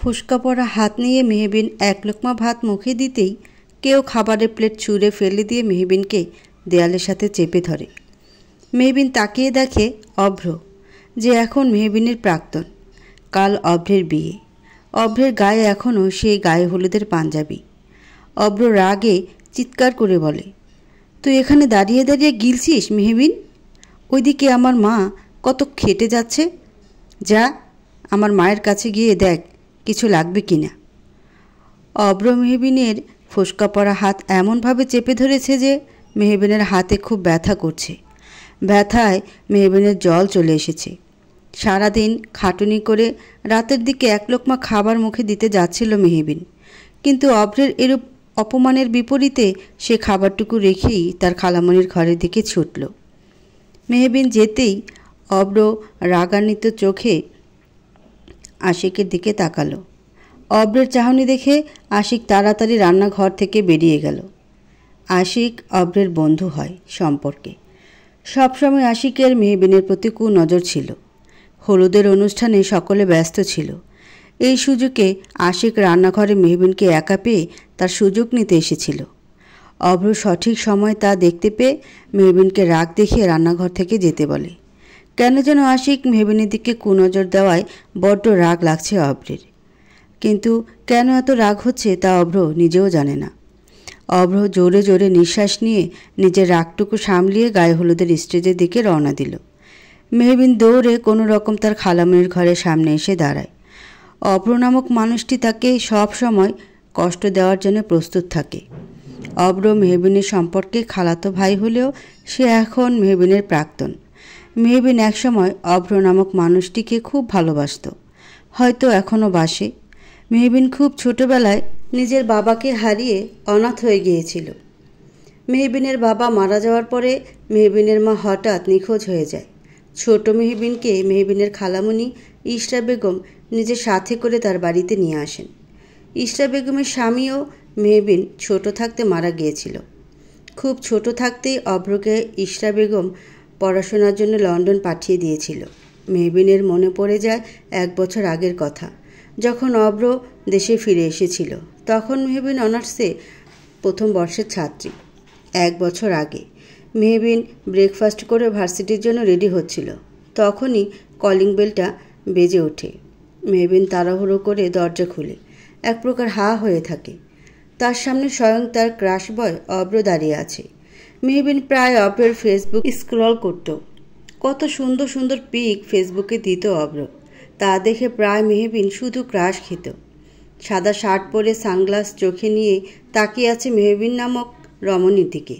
ফুসকা পড়া হাত নিয়ে মেহবিন এক লোকমা ভাত মুখে দিতেই কেউ খাবারের প্লেট ছুঁড়ে ফেলে দিয়ে মেহবিনকে দেয়ালের সাথে চেপে ধরে মেহবিন তাকিয়ে দেখে অভ্র যে এখন মেহবিনের প্রাক্তন কাল অভ্রের বিয়ে অভ্রের গায়ে এখনও সেই গায়ে হলুদের পাঞ্জাবি অভ্র রাগে চিৎকার করে বলে তুই এখানে দাঁড়িয়ে দাঁড়িয়ে গিলছিস মেহবিন ওইদিকে আমার মা কত খেটে যাচ্ছে যা আমার মায়ের কাছে গিয়ে দেখ কিছু লাগবে কি না অব্র মেহবিনের ফোসকা পড়া হাত এমনভাবে চেপে ধরেছে যে মেহবিনের হাতে খুব ব্যথা করছে ব্যথায় মেহবিনের জল চলে এসেছে সারাদিন খাটুনি করে রাতের দিকে এক লোকমা খাবার মুখে দিতে যাচ্ছিল মেহবিন কিন্তু অব্রের এরূপ অপমানের বিপরীতে সে খাবারটুকু রেখেই তার খালামনির ঘরের দিকে ছুটল মেহবিন যেতেই অব্র রাগান্বিত চোখে আশিকের দিকে তাকালো অব্রের চাহনি দেখে আশিক তাড়াতাড়ি রান্নাঘর থেকে বেরিয়ে গেল আশিক অব্রের বন্ধু হয় সম্পর্কে সবসময় আশিকের মেহবিনের প্রতি নজর ছিল হলুদের অনুষ্ঠানে সকলে ব্যস্ত ছিল এই সুযোগে আশিক রান্নাঘরে মেহবিনকে একা পেয়ে তার সুযোগ নিতে এসেছিল অভ্র সঠিক সময় তা দেখতে পেয়ে মেহবিনকে রাগ দেখিয়ে রান্নাঘর থেকে যেতে বলে কেন যেন আশিক মেহবিনের দিকে কুনজর দেওয়ায় বড্ড রাগ লাগছে অভ্রের কিন্তু কেন এত রাগ হচ্ছে তা অভ্র নিজেও জানে না অভ্র জোরে জোরে নিঃশ্বাস নিয়ে নিজের রাগটুকু সামলিয়ে গায়ে হলুদের স্টেজের দিকে রওনা দিল মেহবিন দৌড়ে কোনো রকম তার খালামনির ঘরের সামনে এসে দাঁড়ায় অভ্র নামক মানুষটি তাকে সব সময় কষ্ট দেওয়ার জন্য প্রস্তুত থাকে অভ্র মেহবিনের সম্পর্কে খালাতো ভাই হলেও সে এখন মেহবিনের প্রাক্তন মেহবিন একসময় অভ্র নামক মানুষটিকে খুব ভালোবাসত হয়তো এখনও বাসে মেহবিন খুব ছোটবেলায় নিজের বাবাকে হারিয়ে অনাথ হয়ে গিয়েছিল মেহবিনের বাবা মারা যাওয়ার পরে মেহবিনের মা হঠাৎ নিখোঁজ হয়ে যায় ছোট মেহবিনকে মেহবিনের খালামুনি ইশরা বেগম নিজের সাথে করে তার বাড়িতে নিয়ে আসেন ইশরা বেগমের স্বামীও মেহবিন ছোট থাকতে মারা গিয়েছিল খুব ছোট থাকতেই অভ্রকে ইশরা বেগম পড়াশোনার জন্য লন্ডন পাঠিয়ে দিয়েছিল মেহবিনের মনে পড়ে যায় এক বছর আগের কথা যখন অব্র দেশে ফিরে এসেছিল তখন মেহবিন অনার্সে প্রথম বর্ষের ছাত্রী এক বছর আগে মেহবিন ব্রেকফাস্ট করে ভার্সিটির জন্য রেডি হচ্ছিল তখনই কলিং বেলটা বেজে ওঠে মেহবিন তাড়াহুড়ো করে দরজা খুলে এক প্রকার হা হয়ে থাকে তার সামনে স্বয়ং তার ক্রাশ বয় অব্র দাঁড়িয়ে আছে মেহবিন প্রায় অব্রের ফেসবুক স্ক্রল করত কত সুন্দর সুন্দর পিক ফেসবুকে দিত অব্র তা দেখে প্রায় মেহবিন শুধু ক্রাশ খেত সাদা শার্ট পরে সানগ্লাস চোখে নিয়ে তাকিয়ে আছে মেহবিন নামক রমণীর দিকে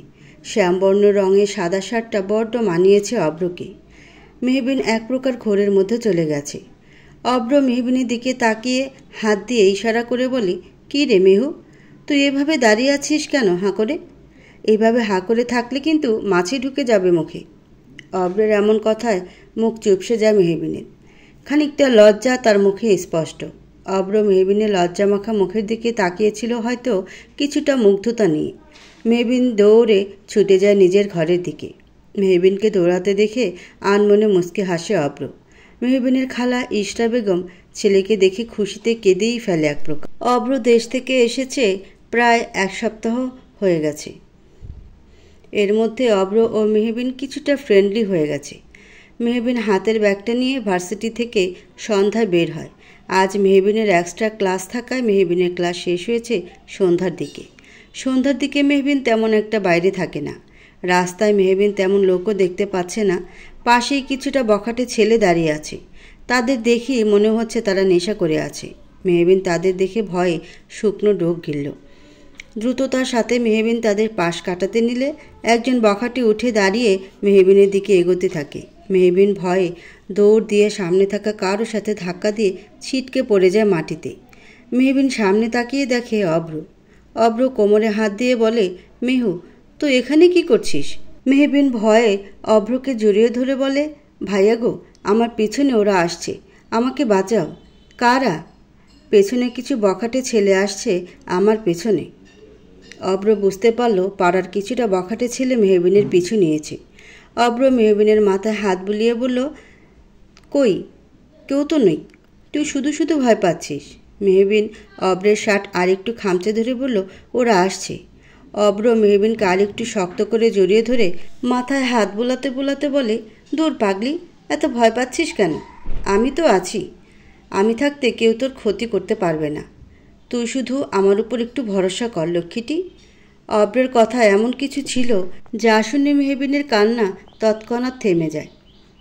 শ্যামবর্ণ রঙের সাদা শার্টটা বড্ড মানিয়েছে অব্রকে মেহবিন এক প্রকার ঘোরের মধ্যে চলে গেছে অব্র মেহবিনের দিকে তাকিয়ে হাত দিয়ে ইশারা করে বলে কী রে মেহু তুই এভাবে দাঁড়িয়ে আছিস কেন হাঁ করে এইভাবে হাঁ করে থাকলে কিন্তু মাছি ঢুকে যাবে মুখে অব্রের এমন কথায় মুখ চুপসে যায় মেহেবিনের খানিকটা লজ্জা তার মুখে স্পষ্ট অব্র মেহবিনের মাখা মুখের দিকে তাকিয়েছিল হয়তো কিছুটা মুগ্ধতা নিয়ে মেহবিন দৌড়ে ছুটে যায় নিজের ঘরের দিকে মেহবিনকে দৌড়াতে দেখে আনমনে মুসকে হাসে অব্র মেহবিনের খালা ইশরা বেগম ছেলেকে দেখে খুশিতে কেঁদেই ফেলে এক প্রকার অব্র দেশ থেকে এসেছে প্রায় এক সপ্তাহ হয়ে গেছে এর মধ্যে অব্র ও মেহবিন কিছুটা ফ্রেন্ডলি হয়ে গেছে মেহবিন হাতের ব্যাগটা নিয়ে ভার্সিটি থেকে সন্ধ্যায় বের হয় আজ মেহবিনের এক্সট্রা ক্লাস থাকায় মেহবিনের ক্লাস শেষ হয়েছে সন্ধ্যার দিকে সন্ধ্যার দিকে মেহবিন তেমন একটা বাইরে থাকে না রাস্তায় মেহবিন তেমন লোকও দেখতে পাচ্ছে না পাশেই কিছুটা বখাটে ছেলে দাঁড়িয়ে আছে তাদের দেখেই মনে হচ্ছে তারা নেশা করে আছে মেহবিন তাদের দেখে ভয়ে শুকনো ডোক গিলল দ্রুততার সাথে মেহবিন তাদের পাশ কাটাতে নিলে একজন বখাটি উঠে দাঁড়িয়ে মেহবিনের দিকে এগোতে থাকে মেহবিন ভয়ে দৌড় দিয়ে সামনে থাকা কারোর সাথে ধাক্কা দিয়ে ছিটকে পড়ে যায় মাটিতে মেহবিন সামনে তাকিয়ে দেখে অব্র অব্র কোমরে হাত দিয়ে বলে মেহু তো এখানে কি করছিস মেহবিন ভয়ে অভ্রকে জড়িয়ে ধরে বলে ভাইয়া গো আমার পিছনে ওরা আসছে আমাকে বাঁচাও কারা পেছনে কিছু বখাটে ছেলে আসছে আমার পেছনে অব্র বুঝতে পারল পাড়ার কিছুটা বখাটে ছেলে মেহবিনের পিছু নিয়েছে অব্র মেহবিনের মাথায় হাত বুলিয়ে বলল কই কেউ তো নই তুই শুধু শুধু ভয় পাচ্ছিস মেহবিন অব্রের শার্ট আর একটু খামচে ধরে বলল ওরা আসছে অব্র মেহবিনকে আর একটু শক্ত করে জড়িয়ে ধরে মাথায় হাত বোলাতে বোলাতে বলে দূর পাগলি এত ভয় পাচ্ছিস কেন আমি তো আছি আমি থাকতে কেউ তোর ক্ষতি করতে পারবে না তুই শুধু আমার উপর একটু ভরসা কর লক্ষ্মীটি অব্রের কথা এমন কিছু ছিল যা শুনে মেহেবিনের কান্না তৎক্ষণাৎ থেমে যায়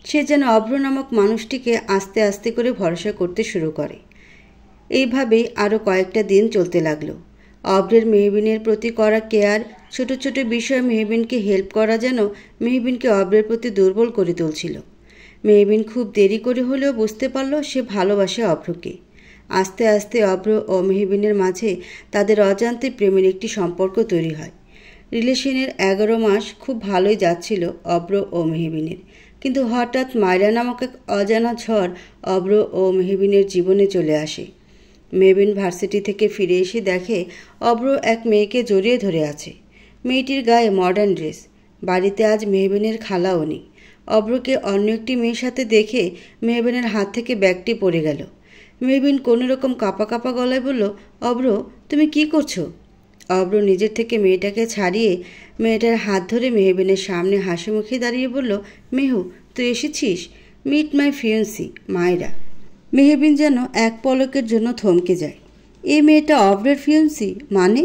সে যেন অভ্র নামক মানুষটিকে আস্তে আস্তে করে ভরসা করতে শুরু করে এইভাবেই আরও কয়েকটা দিন চলতে লাগলো অব্রের মেহবিনের প্রতি করা কেয়ার ছোট ছোট বিষয়ে মেহবিনকে হেল্প করা যেন মেহবিনকে অব্রের প্রতি দুর্বল করে তুলছিল মেহবিন খুব দেরি করে হলেও বুঝতে পারল সে ভালোবাসে অভ্রকে আস্তে আস্তে অব্র ও মেহবিনের মাঝে তাদের অজান্তে প্রেমের একটি সম্পর্ক তৈরি হয় রিলেশনের এগারো মাস খুব ভালোই যাচ্ছিল অব্র ও মেহবিনের কিন্তু হঠাৎ মায়রা নামক এক অজানা ঝড় অব্র ও মেহবিনের জীবনে চলে আসে মেহবিন ভার্সিটি থেকে ফিরে এসে দেখে অব্র এক মেয়েকে জড়িয়ে ধরে আছে মেয়েটির গায়ে মডার্ন ড্রেস বাড়িতে আজ মেহবিনের খালাও নেই অব্রকে অন্য একটি মেয়ের সাথে দেখে মেহবিনের হাত থেকে ব্যাগটি পড়ে গেল মেবিন কোনো রকম কাঁপা কাঁপা গলায় বলল অব্র তুমি কি করছো অব্র নিজের থেকে মেয়েটাকে ছাড়িয়ে মেয়েটার হাত ধরে মেহবিনের সামনে হাসি মুখে দাঁড়িয়ে বলল মেহু তুই এসেছিস মিট মাই ফিয়ন্সি মায়েরা মেহবিন যেন এক পলকের জন্য থমকে যায় এই মেয়েটা অব্রের ফিয়ন্সি মানে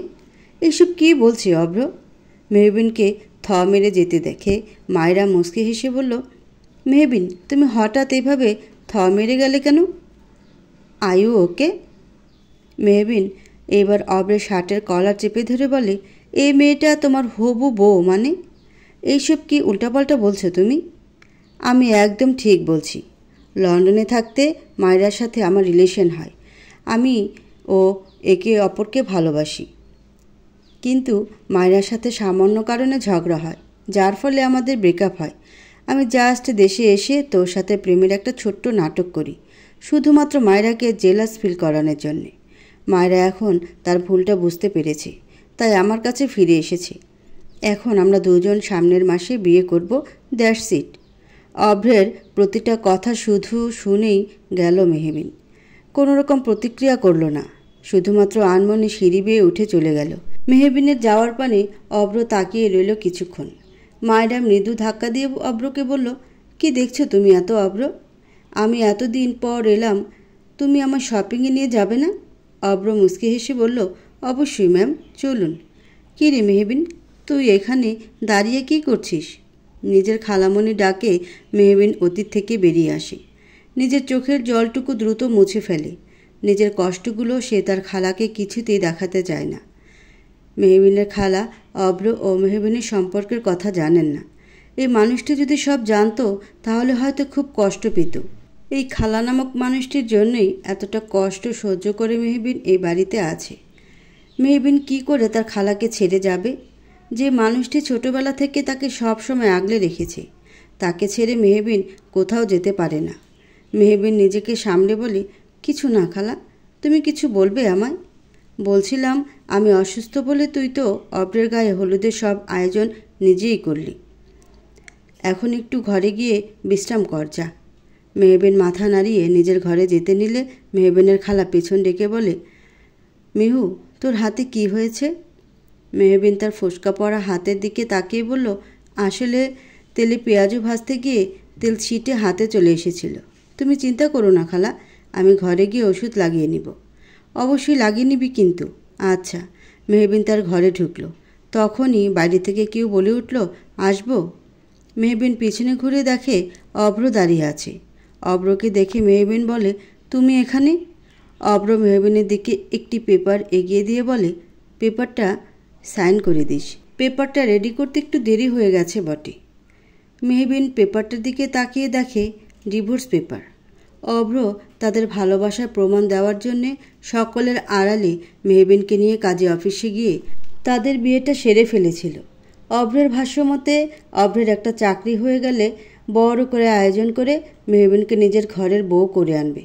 এসব কি বলছি অব্র মেহবিনকে থ মেরে যেতে দেখে মায়েরা মুসকি হেসে বলল মেহবিন তুমি হঠাৎ এভাবে থ মেরে গেলে কেন আয়ু ওকে মেহবিন এবার অবরে শার্টের কলার চেপে ধরে বলে এই মেয়েটা তোমার হবু বউ মানে এইসব কি উল্টাপাল্টা বলছো তুমি আমি একদম ঠিক বলছি লন্ডনে থাকতে মায়েরার সাথে আমার রিলেশন হয় আমি ও একে অপরকে ভালোবাসি কিন্তু মায়েরার সাথে সামান্য কারণে ঝগড়া হয় যার ফলে আমাদের ব্রেকআপ হয় আমি জাস্ট দেশে এসে তোর সাথে প্রেমের একটা ছোট্ট নাটক করি শুধুমাত্র মায়রাকে জেলাস ফিল করানোর জন্যে মায়েরা এখন তার ভুলটা বুঝতে পেরেছে তাই আমার কাছে ফিরে এসেছে এখন আমরা দুজন সামনের মাসে বিয়ে করব দেড় সিট অভ্রের প্রতিটা কথা শুধু শুনেই গেল মেহেবিন কোনো রকম প্রতিক্রিয়া করল না শুধুমাত্র আনমনে সিঁড়ি বেয়ে উঠে চলে গেল মেহেবিনের যাওয়ার পানে অভ্র তাকিয়ে রইল কিছুক্ষণ মায়েরা মৃদু ধাক্কা দিয়ে অভ্রকে বলল কি দেখছো তুমি এত অভ্র আমি এতদিন পর এলাম তুমি আমার শপিংয়ে নিয়ে যাবে না অব্র মুসকি হেসে বলল অবশ্যই ম্যাম চলুন কী রে মেহবিন তুই এখানে দাঁড়িয়ে কী করছিস নিজের খালামনি ডাকে মেহবিন অতীত থেকে বেরিয়ে আসে নিজের চোখের জলটুকু দ্রুত মুছে ফেলে নিজের কষ্টগুলো সে তার খালাকে কিছুতেই দেখাতে চায় না মেহবিনের খালা অব্র ও মেহবিনের সম্পর্কের কথা জানেন না এই মানুষটি যদি সব জানতো তাহলে হয়তো খুব কষ্ট পেত এই খালা নামক মানুষটির জন্যই এতটা কষ্ট সহ্য করে মেহবিন এই বাড়িতে আছে মেহবিন কি করে তার খালাকে ছেড়ে যাবে যে মানুষটি ছোটবেলা থেকে তাকে সবসময় আগলে রেখেছে তাকে ছেড়ে মেহবিন কোথাও যেতে পারে না মেহবিন নিজেকে সামলে বলি কিছু না খালা তুমি কিছু বলবে আমায় বলছিলাম আমি অসুস্থ বলে তুই তো অব্রের গায়ে হলুদের সব আয়োজন নিজেই করলি এখন একটু ঘরে গিয়ে বিশ্রাম কর যা মেহবেন মাথা নাড়িয়ে নিজের ঘরে যেতে নিলে মেহবেনের খালা পেছন ডেকে বলে মিহু তোর হাতে কি হয়েছে মেহবিন তার ফোসকা পড়া হাতের দিকে তাকিয়ে বলল আসলে তেলে পেঁয়াজু ভাজতে গিয়ে তেল ছিটে হাতে চলে এসেছিল তুমি চিন্তা করো না খালা আমি ঘরে গিয়ে ওষুধ লাগিয়ে নিব অবশ্যই লাগিয়ে নিবি কিন্তু আচ্ছা মেহবিন তার ঘরে ঢুকলো তখনই বাইরে থেকে কেউ বলে উঠল আসবো মেহবিন পিছনে ঘুরে দেখে অভ্র দাঁড়িয়ে আছে অব্রকে দেখে মেহবিন বলে তুমি এখানে অব্র মেহবিনের দিকে একটি পেপার এগিয়ে দিয়ে বলে পেপারটা সাইন করে দিস পেপারটা রেডি করতে একটু দেরি হয়ে গেছে বটে মেহবিন পেপারটার দিকে তাকিয়ে দেখে ডিভোর্স পেপার অব্র তাদের ভালোবাসার প্রমাণ দেওয়ার জন্যে সকলের আড়ালে মেহবিনকে নিয়ে কাজে অফিসে গিয়ে তাদের বিয়েটা সেরে ফেলেছিল ভাষ্য ভাষ্যমতে অব্রের একটা চাকরি হয়ে গেলে বড় করে আয়োজন করে মেহবিনকে নিজের ঘরের বউ করে আনবে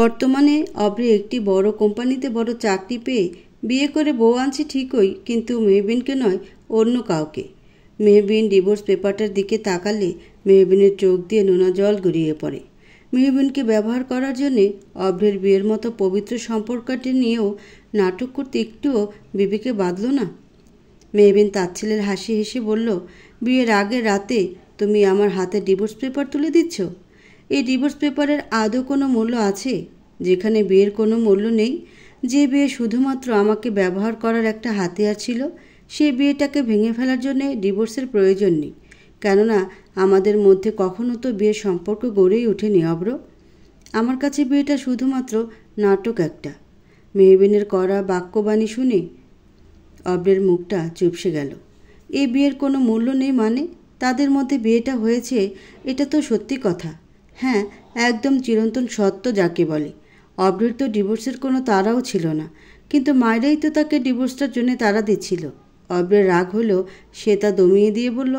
বর্তমানে অব্রি একটি বড় কোম্পানিতে বড় চাকরি পেয়ে বিয়ে করে বউ আনছে ঠিকই কিন্তু মেহবিনকে নয় অন্য কাউকে মেহবিন ডিভোর্স পেপারটার দিকে তাকালে মেহবিনের চোখ দিয়ে নোনা জল গড়িয়ে পড়ে মেহবিনকে ব্যবহার করার জন্যে অভ্রের বিয়ের মতো পবিত্র সম্পর্কটি নিয়েও নাটক করতে একটুও বিবেকে বাঁধল না মেহবিন তার ছেলের হাসি হেসে বলল বিয়ের আগের রাতে তুমি আমার হাতে ডিভোর্স পেপার তুলে দিচ্ছ এই ডিভোর্স পেপারের আদৌ কোনো মূল্য আছে যেখানে বিয়ের কোনো মূল্য নেই যে বিয়ে শুধুমাত্র আমাকে ব্যবহার করার একটা হাতিয়ার ছিল সে বিয়েটাকে ভেঙে ফেলার জন্য ডিভোর্সের প্রয়োজন নেই কেননা আমাদের মধ্যে কখনও তো বিয়ের সম্পর্ক গড়েই ওঠেনি অব্র আমার কাছে বিয়েটা শুধুমাত্র নাটক একটা মেহবিনের করা বাক্যবাণী শুনে অব্রের মুখটা চুপসে গেল এই বিয়ের কোনো মূল্য নেই মানে তাদের মধ্যে বিয়েটা হয়েছে এটা তো সত্যি কথা হ্যাঁ একদম চিরন্তন সত্য যাকে বলে অব্রির তো ডিভোর্সের কোনো তারাও ছিল না কিন্তু মায়েরাই তো তাকে ডিভোর্সটার জন্য তারা দিচ্ছিল অব্রের রাগ হলো সে তা দমিয়ে দিয়ে বলল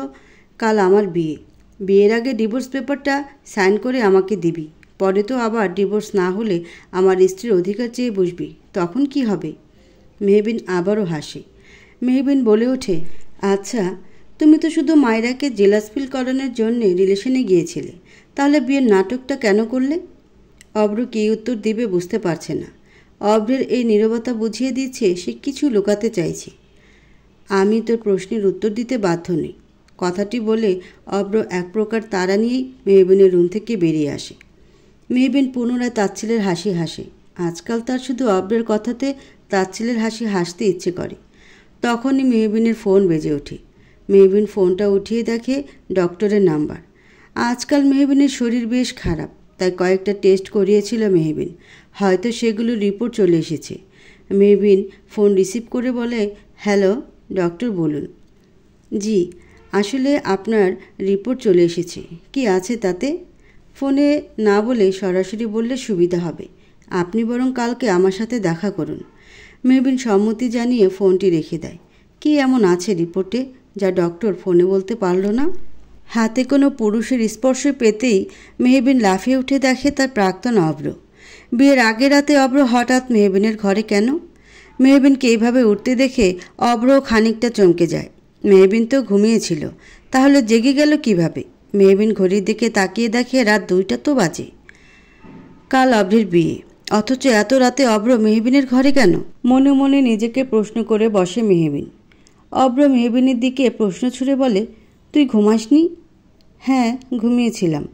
কাল আমার বিয়ে বিয়ের আগে ডিভোর্স পেপারটা সাইন করে আমাকে দিবি পরে তো আবার ডিভোর্স না হলে আমার স্ত্রীর অধিকার চেয়ে বসবি তখন কি হবে মেহবিন আবারও হাসে মেহবিন বলে ওঠে আচ্ছা তুমি তো শুধু মায়রাকে জেলাস ফিল করানোর জন্যে রিলেশনে গিয়েছিলে তাহলে বিয়ের নাটকটা কেন করলে অব্র কী উত্তর দিবে বুঝতে পারছে না অব্রের এই নীরবতা বুঝিয়ে দিচ্ছে সে কিছু লুকাতে চাইছে আমি তোর প্রশ্নের উত্তর দিতে বাধ্য নই কথাটি বলে অব্র এক প্রকার তারা নিয়েই মেহবিনের রুম থেকে বেরিয়ে আসে মেহবিন পুনরায় তাচ্ছিলের হাসি হাসে আজকাল তার শুধু অব্রের কথাতে তাচ্ছিলের হাসি হাসতে ইচ্ছে করে তখনই মেহবিনের ফোন বেজে ওঠে মেহবিন ফোনটা উঠিয়ে দেখে ডক্টরের নাম্বার আজকাল মেহবিনের শরীর বেশ খারাপ তাই কয়েকটা টেস্ট করিয়েছিল মেহবিন হয়তো সেগুলো রিপোর্ট চলে এসেছে মেহবিন ফোন রিসিভ করে বলে হ্যালো ডক্টর বলুন জি আসলে আপনার রিপোর্ট চলে এসেছে কি আছে তাতে ফোনে না বলে সরাসরি বললে সুবিধা হবে আপনি বরং কালকে আমার সাথে দেখা করুন মেহবিন সম্মতি জানিয়ে ফোনটি রেখে দেয় কি এমন আছে রিপোর্টে যা ডক্টর ফোনে বলতে পারল না হাতে কোনো পুরুষের স্পর্শ পেতেই মেহবিন লাফিয়ে উঠে দেখে তার প্রাক্তন অব্র বিয়ের আগের রাতে অব্র হঠাৎ মেহবিনের ঘরে কেন মেহবিনকে এইভাবে উঠতে দেখে অব্র খানিকটা চমকে যায় মেহবিন তো ঘুমিয়েছিল তাহলে জেগে গেল কিভাবে মেহবিন ঘড়ির দিকে তাকিয়ে দেখে রাত দুইটা তো বাজে কাল অব্রের বিয়ে অথচ এত রাতে অব্র মেহবিনের ঘরে কেন মনে মনে নিজেকে প্রশ্ন করে বসে মেহবিন অব্র মেহবিনের দিকে প্রশ্ন ছুড়ে বলে তুই ঘুমাসনি হ্যাঁ ঘুমিয়েছিলাম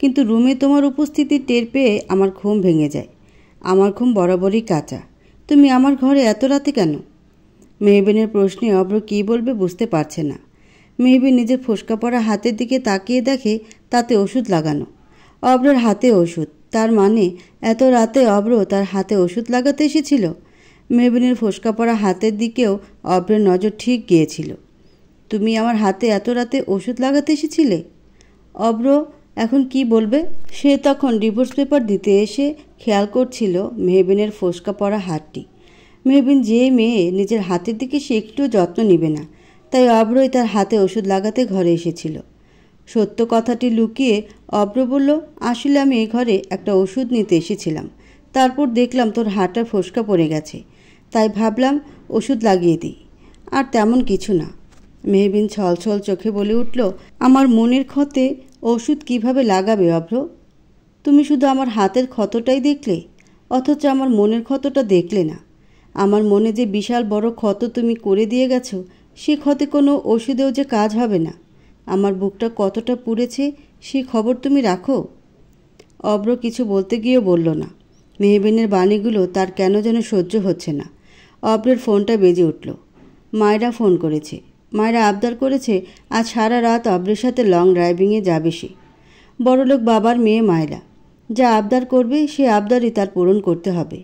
কিন্তু রুমে তোমার উপস্থিতি টের পেয়ে আমার ঘুম ভেঙে যায় আমার ঘুম বরাবরই কাঁচা তুমি আমার ঘরে এত রাতে কেন মেহবিনের প্রশ্নে অব্র কী বলবে বুঝতে পারছে না মেহবিন নিজের ফোসকা পড়া হাতের দিকে তাকিয়ে দেখে তাতে ওষুধ লাগানো অব্রর হাতে ওষুধ তার মানে এত রাতে অব্র তার হাতে ওষুধ লাগাতে এসেছিল মেবিনের ফোসকা পড়া হাতের দিকেও অভ্রের নজর ঠিক গিয়েছিল তুমি আমার হাতে এত রাতে ওষুধ লাগাতে এসেছিলে অভ্র এখন কি বলবে সে তখন ডিভোর্স পেপার দিতে এসে খেয়াল করছিল মেহবিনের ফোসকা পড়া হাতটি মেহবিন যে মেয়ে নিজের হাতের দিকে সে একটু যত্ন নেবে না তাই অব্রই তার হাতে ওষুধ লাগাতে ঘরে এসেছিল সত্য কথাটি লুকিয়ে অব্র বলল আসলে আমি এই ঘরে একটা ওষুধ নিতে এসেছিলাম তারপর দেখলাম তোর হাটটা ফোসকা পড়ে গেছে তাই ভাবলাম ওষুধ লাগিয়ে দিই আর তেমন কিছু না মেহবিন ছলছল চোখে বলে উঠল আমার মনের ক্ষতে ওষুধ কিভাবে লাগাবে অভ্র তুমি শুধু আমার হাতের ক্ষতটাই দেখলে অথচ আমার মনের ক্ষতটা দেখলে না আমার মনে যে বিশাল বড় ক্ষত তুমি করে দিয়ে গেছো সে ক্ষতে কোনো ওষুধেও যে কাজ হবে না আমার বুকটা কতটা পুড়েছে সে খবর তুমি রাখো অব্র কিছু বলতে গিয়েও বলল না মেহবিনের বাণীগুলো তার কেন যেন সহ্য হচ্ছে না অপ্রের ফোনটা বেজে উঠল মায়েরা ফোন করেছে মায়েরা আবদার করেছে আজ সারা রাত অব্রের সাথে লং ড্রাইভিংয়ে যাবে সে বড়লোক বাবার মেয়ে মায়েরা যা আবদার করবে সে আবদারই তার পূরণ করতে হবে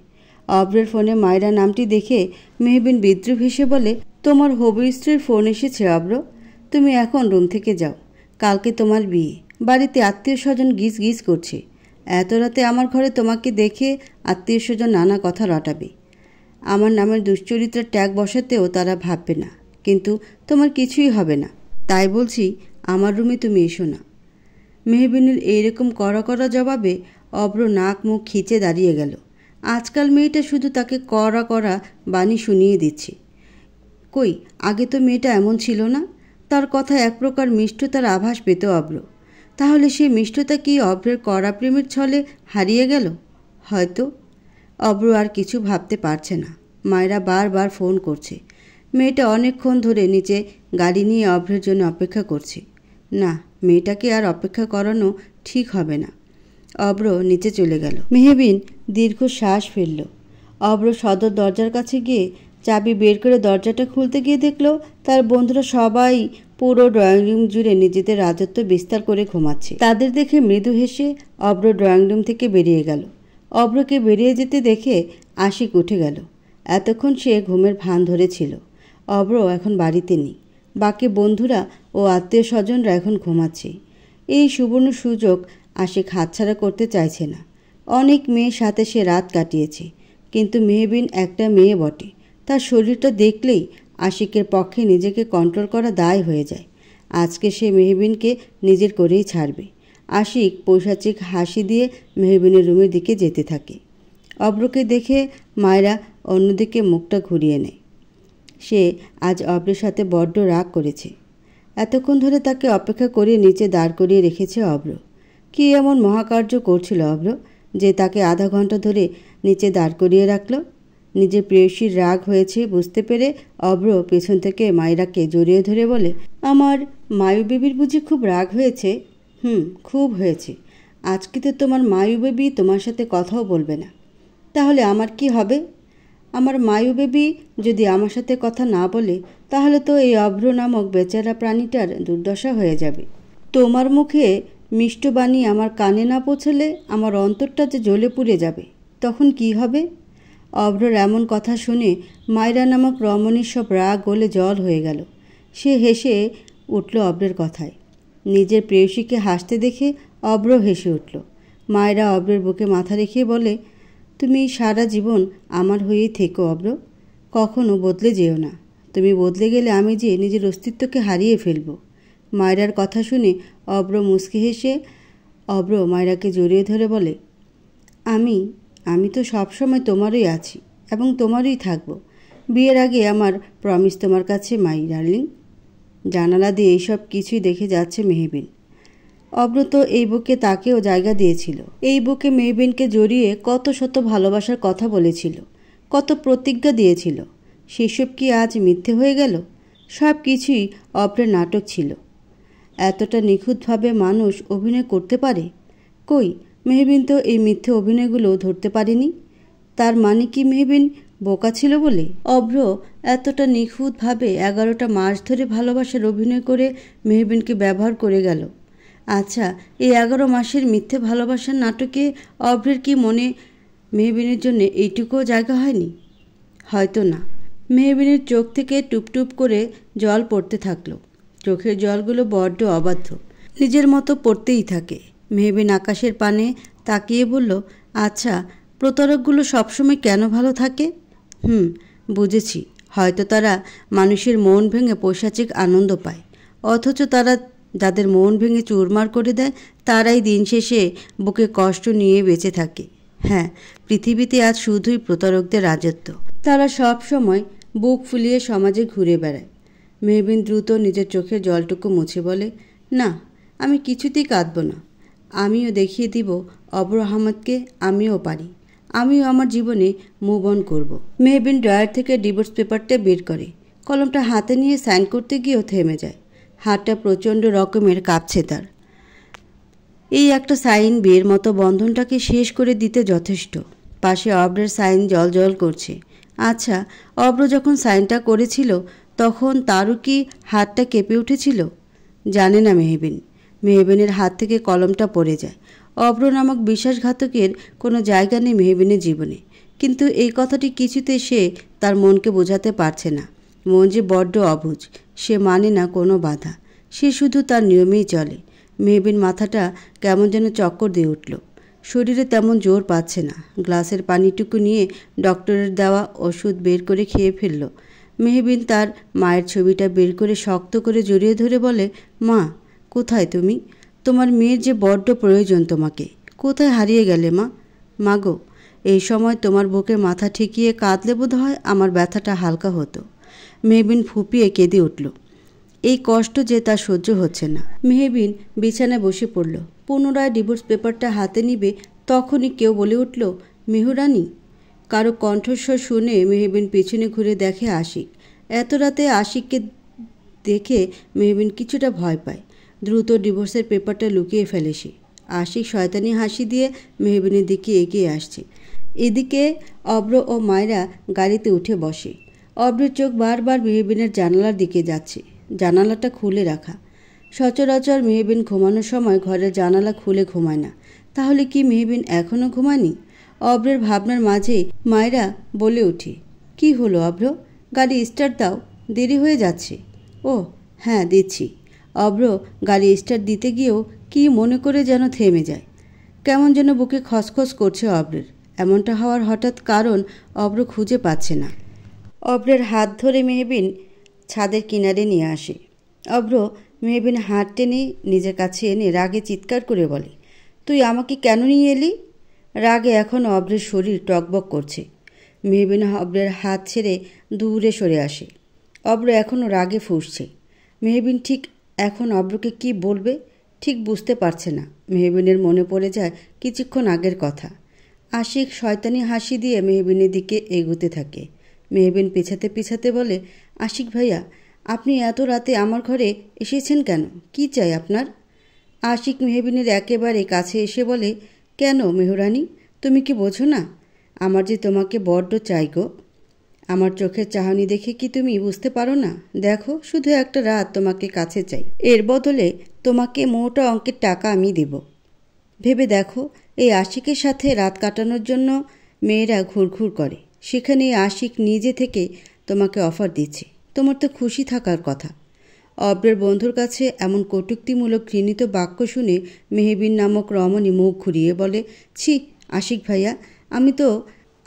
অব্রের ফোনে মায়েরা নামটি দেখে মেহবিন বিদ্রুপ হেসে বলে তোমার হবু স্ত্রীর ফোন এসেছে অব্র তুমি এখন রুম থেকে যাও কালকে তোমার বিয়ে বাড়িতে আত্মীয় স্বজন গিজ গিজ করছে এত রাতে আমার ঘরে তোমাকে দেখে আত্মীয় স্বজন নানা কথা রটাবে আমার নামের দুশ্চরিত্র ট্যাগ বসাতেও তারা ভাববে না কিন্তু তোমার কিছুই হবে না তাই বলছি আমার রুমে তুমি এসো না মেহবিনের এইরকম কড়া কড়া জবাবে অব্র নাক মুখ খিচে দাঁড়িয়ে গেল আজকাল মেয়েটা শুধু তাকে কড়া কড়া বাণী শুনিয়ে দিচ্ছে কই আগে তো মেয়েটা এমন ছিল না তার কথা এক প্রকার মিষ্টতার আভাস পেত অব্র তাহলে সে মিষ্টতা কি অব্রের কড়া প্রেমের ছলে হারিয়ে গেল হয়তো অব্র আর কিছু ভাবতে পারছে না মায়েরা বারবার ফোন করছে মেয়েটা অনেকক্ষণ ধরে নিচে গাড়ি নিয়ে অভ্রের জন্য অপেক্ষা করছে না মেয়েটাকে আর অপেক্ষা করানো ঠিক হবে না অব্র নিচে চলে গেল মেহেবিন দীর্ঘ শ্বাস ফেলল অব্র সদর দরজার কাছে গিয়ে চাবি বের করে দরজাটা খুলতে গিয়ে দেখল তার বন্ধুরা সবাই পুরো ড্রয়িং রুম জুড়ে নিজেদের রাজত্ব বিস্তার করে ঘুমাচ্ছে তাদের দেখে মৃদু হেসে অব্র ড্রয়িং রুম থেকে বেরিয়ে গেল অব্রকে বেরিয়ে যেতে দেখে আশিক উঠে গেল এতক্ষণ সে ঘুমের ভান ধরেছিল অব্র এখন বাড়িতে নেই বাকি বন্ধুরা ও আত্মীয় স্বজনরা এখন ঘুমাচ্ছে এই সুবর্ণ সুযোগ আশিক হাতছাড়া করতে চাইছে না অনেক মেয়ের সাথে সে রাত কাটিয়েছে কিন্তু মেহবিন একটা মেয়ে বটে তার শরীরটা দেখলেই আশিকের পক্ষে নিজেকে কন্ট্রোল করা দায় হয়ে যায় আজকে সে মেহবিনকে নিজের করেই ছাড়বে আশিক পৈশাচিক হাসি দিয়ে মেহবিনের রুমের দিকে যেতে থাকে অব্রকে দেখে মায়েরা অন্যদিকে মুখটা ঘুরিয়ে নেয় সে আজ অব্রের সাথে বড্ড রাগ করেছে এতক্ষণ ধরে তাকে অপেক্ষা করে নিচে দাঁড় করিয়ে রেখেছে অব্র কি এমন মহাকার্য করছিল অব্র যে তাকে আধা ঘন্টা ধরে নিচে দাঁড় করিয়ে রাখল নিজের প্রেয়সীর রাগ হয়েছে বুঝতে পেরে অব্র পেছন থেকে মায়েরাকে জড়িয়ে ধরে বলে আমার মায়ু বিবির বুঝি খুব রাগ হয়েছে হুম খুব হয়েছে আজকে তো তোমার মায়ু বেবি তোমার সাথে কথাও বলবে না তাহলে আমার কি হবে আমার মায়ু বেবি যদি আমার সাথে কথা না বলে তাহলে তো এই অভ্র নামক বেচারা প্রাণীটার দুর্দশা হয়ে যাবে তোমার মুখে মিষ্ট বাণী আমার কানে না পৌঁছলে আমার অন্তরটা যে জ্বলে পুড়ে যাবে তখন কি হবে অভ্রর এমন কথা শুনে মায়রা নামক রমণীর সব রাগ গলে জল হয়ে গেল সে হেসে উঠল অভ্রের কথায় নিজের প্রেয়সীকে হাসতে দেখে অব্র হেসে উঠল মায়েরা অব্রের বুকে মাথা রেখে বলে তুমি সারা জীবন আমার হয়েই থেকো অব্র কখনো বদলে যেও না তুমি বদলে গেলে আমি যে নিজের অস্তিত্বকে হারিয়ে ফেলব মায়রার কথা শুনে অব্র মুসকি হেসে অব্র মায়রাকে জড়িয়ে ধরে বলে আমি আমি তো সবসময় তোমারই আছি এবং তোমারই থাকব বিয়ের আগে আমার প্রমিস তোমার কাছে মাই ডার্লিং জানালা দিয়ে এইসব কিছুই দেখে যাচ্ছে মেহবিন অব্রত এই বুকে তাকেও জায়গা দিয়েছিল এই বুকে মেহবিনকে জড়িয়ে কত শত ভালোবাসার কথা বলেছিল কত প্রতিজ্ঞা দিয়েছিল সেসব কি আজ মিথ্যে হয়ে গেল সব কিছুই অপ্রের নাটক ছিল এতটা নিখুঁতভাবে মানুষ অভিনয় করতে পারে কই মেহবিন তো এই মিথ্যে অভিনয়গুলো ধরতে পারেনি তার মানে কি মেহবিন বোকা ছিল বলে অভ্র এতটা নিখুঁতভাবে এগারোটা মাস ধরে ভালোবাসার অভিনয় করে মেহবিনকে ব্যবহার করে গেল আচ্ছা এই এগারো মাসের মিথ্যে ভালোবাসার নাটকে অভ্রের কি মনে মেহবিনের জন্য এইটুকুও জায়গা হয়নি হয়তো না মেহবিনের চোখ থেকে টুপটুপ করে জল পড়তে থাকলো চোখের জলগুলো বড্ড অবাধ্য নিজের মতো পড়তেই থাকে মেহবিন আকাশের পানে তাকিয়ে বলল আচ্ছা প্রতারকগুলো সবসময় কেন ভালো থাকে হুম বুঝেছি হয়তো তারা মানুষের মন ভেঙে পৈশাচিক আনন্দ পায় অথচ তারা যাদের মন ভেঙে চুরমার করে দেয় তারাই দিন শেষে বুকে কষ্ট নিয়ে বেঁচে থাকে হ্যাঁ পৃথিবীতে আজ শুধুই প্রতারকদের রাজত্ব তারা সব সময় বুক ফুলিয়ে সমাজে ঘুরে বেড়ায় মেহবিন দ্রুত নিজের চোখের জলটুকু মুছে বলে না আমি কিছুতেই কাঁদব না আমিও দেখিয়ে দিব অবর আহমদকে আমিও পারি আমিও আমার জীবনে মুভ অন করবো মেহবিন ড্রয়ার থেকে ডিভোর্স পেপারটা বের করে কলমটা হাতে নিয়ে সাইন করতে গিয়েও থেমে যায় হাতটা প্রচণ্ড রকমের কাঁপছে তার এই একটা সাইন বিয়ের মতো বন্ধনটাকে শেষ করে দিতে যথেষ্ট পাশে অব্রের সাইন জল জল করছে আচ্ছা অব্র যখন সাইনটা করেছিল তখন তারও কি হাতটা কেঁপে উঠেছিল জানে না মেহবিন মেহবিনের হাত থেকে কলমটা পড়ে যায় অব্র নামক বিশ্বাসঘাতকের কোনো জায়গা নেই মেহবিনের জীবনে কিন্তু এই কথাটি কিছুতে সে তার মনকে বোঝাতে পারছে না মন যে বড্ড অবুজ সে মানে না কোনো বাধা সে শুধু তার নিয়মেই চলে মেহবিন মাথাটা কেমন যেন চক্কর দিয়ে উঠল শরীরে তেমন জোর পাচ্ছে না গ্লাসের পানিটুকু নিয়ে ডক্টরের দেওয়া ওষুধ বের করে খেয়ে ফেলল মেহবিন তার মায়ের ছবিটা বের করে শক্ত করে জড়িয়ে ধরে বলে মা কোথায় তুমি তোমার মেয়ের যে বড্ড প্রয়োজন তোমাকে কোথায় হারিয়ে গেলে মা মাগো এই সময় তোমার বুকে মাথা ঠেকিয়ে কাঁদলে বোধ হয় আমার ব্যথাটা হালকা হতো মেহবিন ফুপিয়ে কেঁদে উঠল এই কষ্ট যে তা সহ্য হচ্ছে না মেহবিন বিছানায় বসে পড়ল পুনরায় ডিভোর্স পেপারটা হাতে নিবে তখনই কেউ বলে উঠল মেহুরানি কারো কণ্ঠস্বর শুনে মেহবিন পিছনে ঘুরে দেখে আশিক এত রাতে আশিককে দেখে মেহবিন কিছুটা ভয় পায় দ্রুত ডিভোর্সের পেপারটা লুকিয়ে ফেলে সে আশিক শয়তানি হাসি দিয়ে মেহবিনের দিকে এগিয়ে আসছে এদিকে অব্র ও মায়রা গাড়িতে উঠে বসে অব্রের চোখ বারবার মেহবিনের জানালার দিকে যাচ্ছে জানালাটা খুলে রাখা সচরাচর মেহবিন ঘুমানোর সময় ঘরের জানালা খুলে ঘুমায় না তাহলে কি মেহবিন এখনও ঘুমায়নি অব্রের ভাবনার মাঝে মায়রা বলে উঠে কি হলো অব্র গাড়ি স্টার্ট দাও দেরি হয়ে যাচ্ছে ও হ্যাঁ দিচ্ছি অব্র গাড়ি স্টার্ট দিতে গিয়েও কি মনে করে যেন থেমে যায় কেমন যেন বুকে খসখস করছে অব্রের এমনটা হওয়ার হঠাৎ কারণ অব্র খুঁজে পাচ্ছে না অব্রের হাত ধরে মেহবিন ছাদের কিনারে নিয়ে আসে অব্র মেহবিন হাত টেনে নিজের কাছে এনে রাগে চিৎকার করে বলে তুই আমাকে কেন নিয়ে এলি রাগে এখন অব্রের শরীর টকবক করছে মেহবিন অব্রের হাত ছেড়ে দূরে সরে আসে অব্র এখনও রাগে ফুসছে মেহবিন ঠিক এখন অব্রুকে কি বলবে ঠিক বুঝতে পারছে না মেহবিনের মনে পড়ে যায় কিছুক্ষণ আগের কথা আশিক শয়তানি হাসি দিয়ে মেহবিনের দিকে এগুতে থাকে মেহবিন পেছাতে পেছাতে বলে আশিক ভাইয়া আপনি এত রাতে আমার ঘরে এসেছেন কেন কি চাই আপনার আশিক মেহবিনের একেবারে কাছে এসে বলে কেন মেহরানি তুমি কি বোঝো না আমার যে তোমাকে বড্ড চাই গো আমার চোখের চাহনি দেখে কি তুমি বুঝতে পারো না দেখো শুধু একটা রাত তোমাকে কাছে চাই এর বদলে তোমাকে মোটা অঙ্কের টাকা আমি দেব ভেবে দেখো এই আশিকের সাথে রাত কাটানোর জন্য মেয়েরা ঘুরঘুর করে সেখানে আশিক নিজে থেকে তোমাকে অফার দিচ্ছে তোমার তো খুশি থাকার কথা অব্রের বন্ধুর কাছে এমন কটুক্তিমূলক ঘৃণিত বাক্য শুনে মেহেবিন নামক রমণী মুখ ঘুরিয়ে বলে ছি আশিক ভাইয়া আমি তো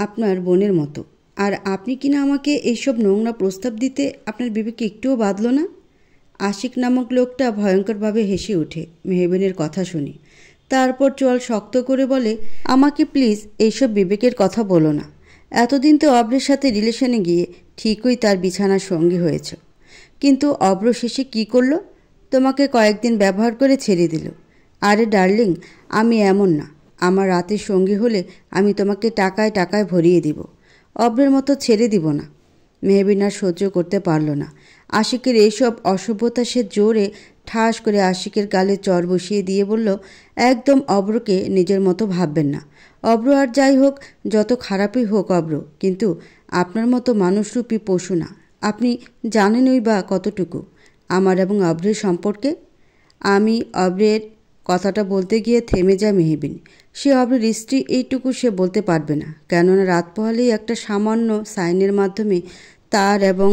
আপনার বোনের মতো আর আপনি কিনা আমাকে এইসব নোংরা প্রস্তাব দিতে আপনার বিবেকে একটুও বাঁধল না আশিক নামক লোকটা ভয়ঙ্করভাবে হেসে ওঠে মেহেবিনের কথা শুনি তারপর চল শক্ত করে বলে আমাকে প্লিজ এইসব বিবেকের কথা বলো না এতদিন তো অব্রের সাথে রিলেশনে গিয়ে ঠিকই তার বিছানার সঙ্গী হয়েছ কিন্তু অব্র শেষে কী করলো তোমাকে কয়েকদিন ব্যবহার করে ছেড়ে দিল আরে ডার্লিং আমি এমন না আমার রাতের সঙ্গী হলে আমি তোমাকে টাকায় টাকায় ভরিয়ে দিব অব্রের মতো ছেড়ে দিব না মেহবিনার সহ্য করতে পারল না আশিকের এইসব অসভ্যতা সে জোরে ঠাস করে আশিকের গালে চর বসিয়ে দিয়ে বলল একদম অব্রকে নিজের মতো ভাববেন না অব্র আর যাই হোক যত খারাপই হোক অব্র কিন্তু আপনার মতো মানুষরূপী পশু না আপনি জানেনই বা কতটুকু আমার এবং অব্রের সম্পর্কে আমি অব্রের কথাটা বলতে গিয়ে থেমে যায় মেহেবিন সে অবলির স্ত্রী এইটুকু সে বলতে পারবে না কেননা রাত পোহালেই একটা সামান্য সাইনের মাধ্যমে তার এবং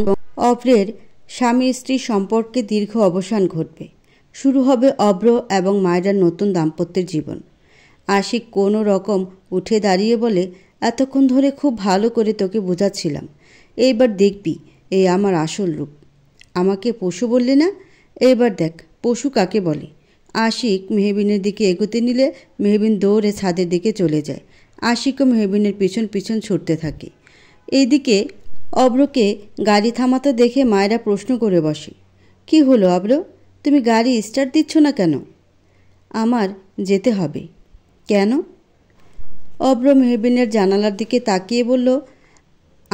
অব্রের স্বামী স্ত্রী সম্পর্কে দীর্ঘ অবসান ঘটবে শুরু হবে অব্র এবং মায়েরার নতুন দাম্পত্যের জীবন আশিক কোনো রকম উঠে দাঁড়িয়ে বলে এতক্ষণ ধরে খুব ভালো করে তোকে বোঝাচ্ছিলাম এইবার দেখবি এই আমার আসল রূপ আমাকে পশু বললে না এইবার দেখ পশু কাকে বলে আশিক মেহবিনের দিকে এগোতে নিলে মেহবিন দৌড়ে ছাদের দিকে চলে যায় আশিকও মেহবিনের পিছন পিছন ছুটতে থাকে এইদিকে অব্রকে গাড়ি থামাতে দেখে মায়েরা প্রশ্ন করে বসে কি হলো অব্র তুমি গাড়ি স্টার্ট দিচ্ছ না কেন আমার যেতে হবে কেন অব্র মেহবিনের জানালার দিকে তাকিয়ে বলল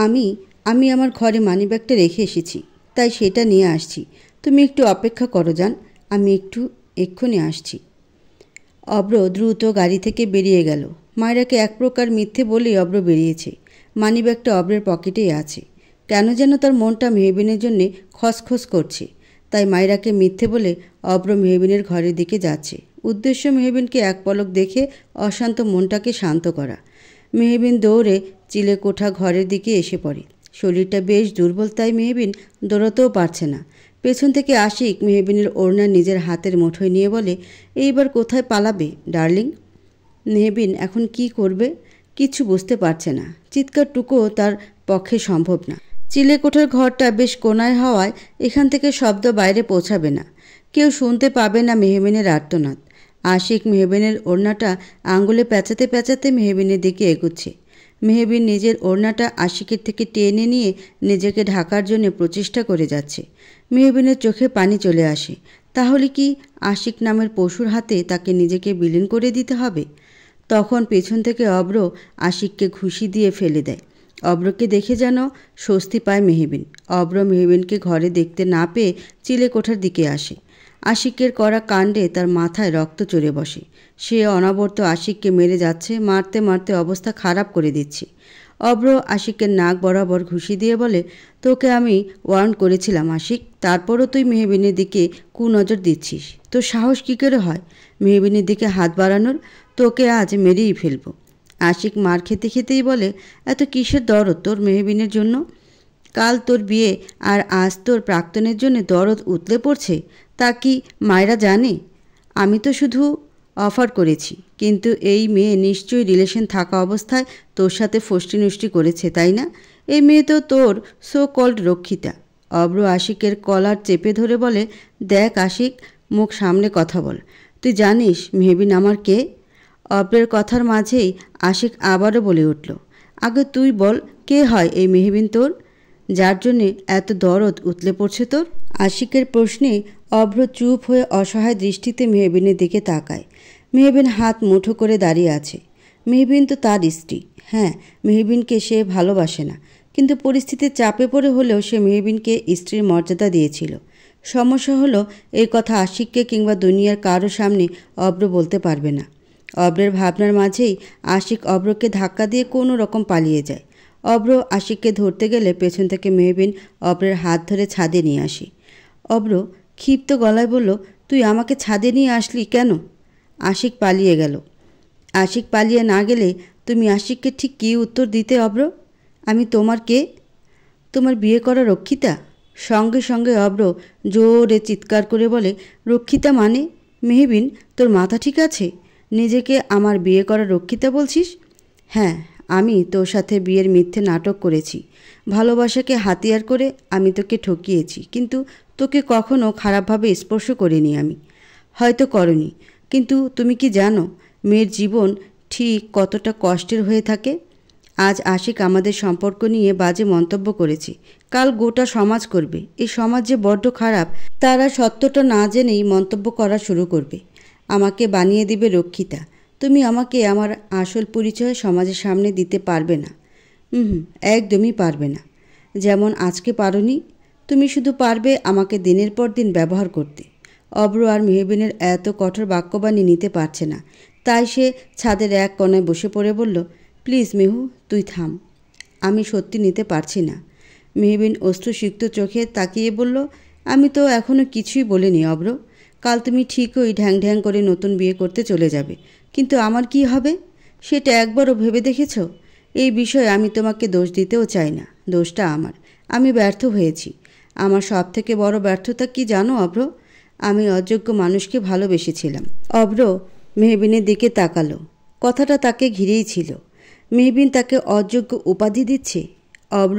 আমি আমি আমার ঘরে মানিব্যাগটা রেখে এসেছি তাই সেটা নিয়ে আসছি তুমি একটু অপেক্ষা করো যান আমি একটু এক্ষুনি আসছি অব্র দ্রুত গাড়ি থেকে বেরিয়ে গেল মায়েরাকে এক প্রকার মিথ্যে বলেই অব্র বেরিয়েছে মানিব্যাগটা অব্রের পকেটেই আছে কেন যেন তার মনটা মেহবিনের জন্যে খসখস করছে তাই মায়েরাকে মিথ্যে বলে অব্র মেহবিনের ঘরের দিকে যাচ্ছে উদ্দেশ্য মেহবিনকে এক পলক দেখে অশান্ত মনটাকে শান্ত করা মেহবিন দৌড়ে চিলে কোঠা ঘরের দিকে এসে পড়ে শরীরটা বেশ দুর্বল তাই মেহবিন দৌড়াতেও পারছে না পেছন থেকে আশিক মেহবিনের ওড়না নিজের হাতের মুঠোয় নিয়ে বলে এইবার কোথায় পালাবে ডার্লিং মেহবিন এখন কি করবে কিছু বুঝতে পারছে না চিৎকার টুকুও তার পক্ষে সম্ভব না চিলেকোঠার ঘরটা বেশ কোনায় হওয়ায় এখান থেকে শব্দ বাইরে পৌঁছাবে না কেউ শুনতে পাবে না মেহবিনের আর্তনাদ আশিক মেহবিনের ওড়নাটা আঙ্গুলে প্যাঁচাতে প্যাঁচাতে মেহবিনের দিকে এগুচ্ছে মেহেবির নিজের ওড়নাটা আশিকের থেকে টেনে নিয়ে নিজেকে ঢাকার জন্য প্রচেষ্টা করে যাচ্ছে মেহেবিনের চোখে পানি চলে আসে তাহলে কি আশিক নামের পশুর হাতে তাকে নিজেকে বিলীন করে দিতে হবে তখন পেছন থেকে অব্র আশিককে ঘুষি দিয়ে ফেলে দেয় অব্রকে দেখে যেন স্বস্তি পায় মেহেবিন অব্র মেহেবিনকে ঘরে দেখতে না পেয়ে চিলেকোঠার দিকে আসে আশিকের করা কাণ্ডে তার মাথায় রক্ত চড়ে বসে সে অনাবর্ত আশিককে মেরে যাচ্ছে মারতে মারতে অবস্থা খারাপ করে দিচ্ছে অব্র আশিকের নাক বরাবর ঘুষি দিয়ে বলে তোকে আমি ওয়ার্ন করেছিলাম আশিক তারপরও তুই মেহবিনের দিকে কুনজর দিচ্ছিস তোর সাহস কী করে হয় মেহবিনের দিকে হাত বাড়ানোর তোকে আজ মেরেই ফেলবো আশিক মার খেতে খেতেই বলে এত কিসের দরদ তোর মেহবিনের জন্য কাল তোর বিয়ে আর আজ তোর প্রাক্তনের জন্য দরদ উতলে পড়ছে তা কি মায়েরা জানে আমি তো শুধু অফার করেছি কিন্তু এই মেয়ে নিশ্চয়ই রিলেশন থাকা অবস্থায় তোর সাথে ফষ্টিনুষ্টি করেছে তাই না এই মেয়ে তো তোর সো কল্ড রক্ষিতা অব্র আশিকের কলার চেপে ধরে বলে দেখ আশিক মুখ সামনে কথা বল তুই জানিস মেহবিন আমার কে অব্রের কথার মাঝেই আশিক আবারও বলে উঠল আগে তুই বল কে হয় এই মেহবিন তোর যার জন্যে এত দরদ উতলে পড়ছে তোর আশিকের প্রশ্নে অভ্র চুপ হয়ে অসহায় দৃষ্টিতে মেহবিনের দিকে তাকায় মেহবিন হাত মুঠো করে দাঁড়িয়ে আছে মেহবিন তো তার স্ত্রী হ্যাঁ মেহবিনকে সে ভালোবাসে না কিন্তু পরিস্থিতির চাপে পড়ে হলেও সে মেহবিনকে স্ত্রীর মর্যাদা দিয়েছিল সমস্যা হলো এই কথা আশিককে কিংবা দুনিয়ার কারো সামনে অব্র বলতে পারবে না অব্রের ভাবনার মাঝেই আশিক অব্রকে ধাক্কা দিয়ে কোনো রকম পালিয়ে যায় অব্র আশিককে ধরতে গেলে পেছন থেকে মেহবিন অব্রের হাত ধরে ছাদে নিয়ে আসি অব্র ক্ষিপ্ত গলায় বলল তুই আমাকে ছাদে নিয়ে আসলি কেন আশিক পালিয়ে গেল আশিক পালিয়ে না গেলে তুমি আশিককে ঠিক কী উত্তর দিতে অব্র আমি তোমার কে তোমার বিয়ে করা রক্ষিতা সঙ্গে সঙ্গে অব্র জোরে চিৎকার করে বলে রক্ষিতা মানে মেহবিন তোর মাথা ঠিক আছে নিজেকে আমার বিয়ে করা রক্ষিতা বলছিস হ্যাঁ আমি তোর সাথে বিয়ের মিথ্যে নাটক করেছি ভালোবাসাকে হাতিয়ার করে আমি তোকে ঠকিয়েছি কিন্তু তোকে কখনো খারাপভাবে স্পর্শ করিনি আমি হয়তো করনি কিন্তু তুমি কি জানো মেয়ের জীবন ঠিক কতটা কষ্টের হয়ে থাকে আজ আশিক আমাদের সম্পর্ক নিয়ে বাজে মন্তব্য করেছে কাল গোটা সমাজ করবে এই সমাজ যে বড্ড খারাপ তারা সত্যটা না জেনেই মন্তব্য করা শুরু করবে আমাকে বানিয়ে দিবে রক্ষিতা তুমি আমাকে আমার আসল পরিচয় সমাজের সামনে দিতে পারবে না হুম একদমই পারবে না যেমন আজকে পারোনি তুমি শুধু পারবে আমাকে দিনের পর দিন ব্যবহার করতে অব্র আর মেহবিনের এত কঠোর বাক্যবাণী নিতে পারছে না তাই সে ছাদের এক কণায় বসে পড়ে বলল প্লিজ মেহু তুই থাম আমি সত্যি নিতে পারছি না মেহবিন অস্ত্রসিক্ত চোখে তাকিয়ে বলল আমি তো এখনও কিছুই বলিনি অব্র কাল তুমি ঠিকই ঢ্যাং ঢ্যাং করে নতুন বিয়ে করতে চলে যাবে কিন্তু আমার কি হবে সেটা একবারও ভেবে দেখেছ এই বিষয়ে আমি তোমাকে দোষ দিতেও চাই না দোষটা আমার আমি ব্যর্থ হয়েছি আমার সব থেকে বড় ব্যর্থতা কি জানো অভ্র আমি অযোগ্য মানুষকে ভালোবেসেছিলাম অভ্র মেহবিনের দিকে তাকালো কথাটা তাকে ঘিরেই ছিল মেহবিন তাকে অযোগ্য উপাধি দিচ্ছে অব্র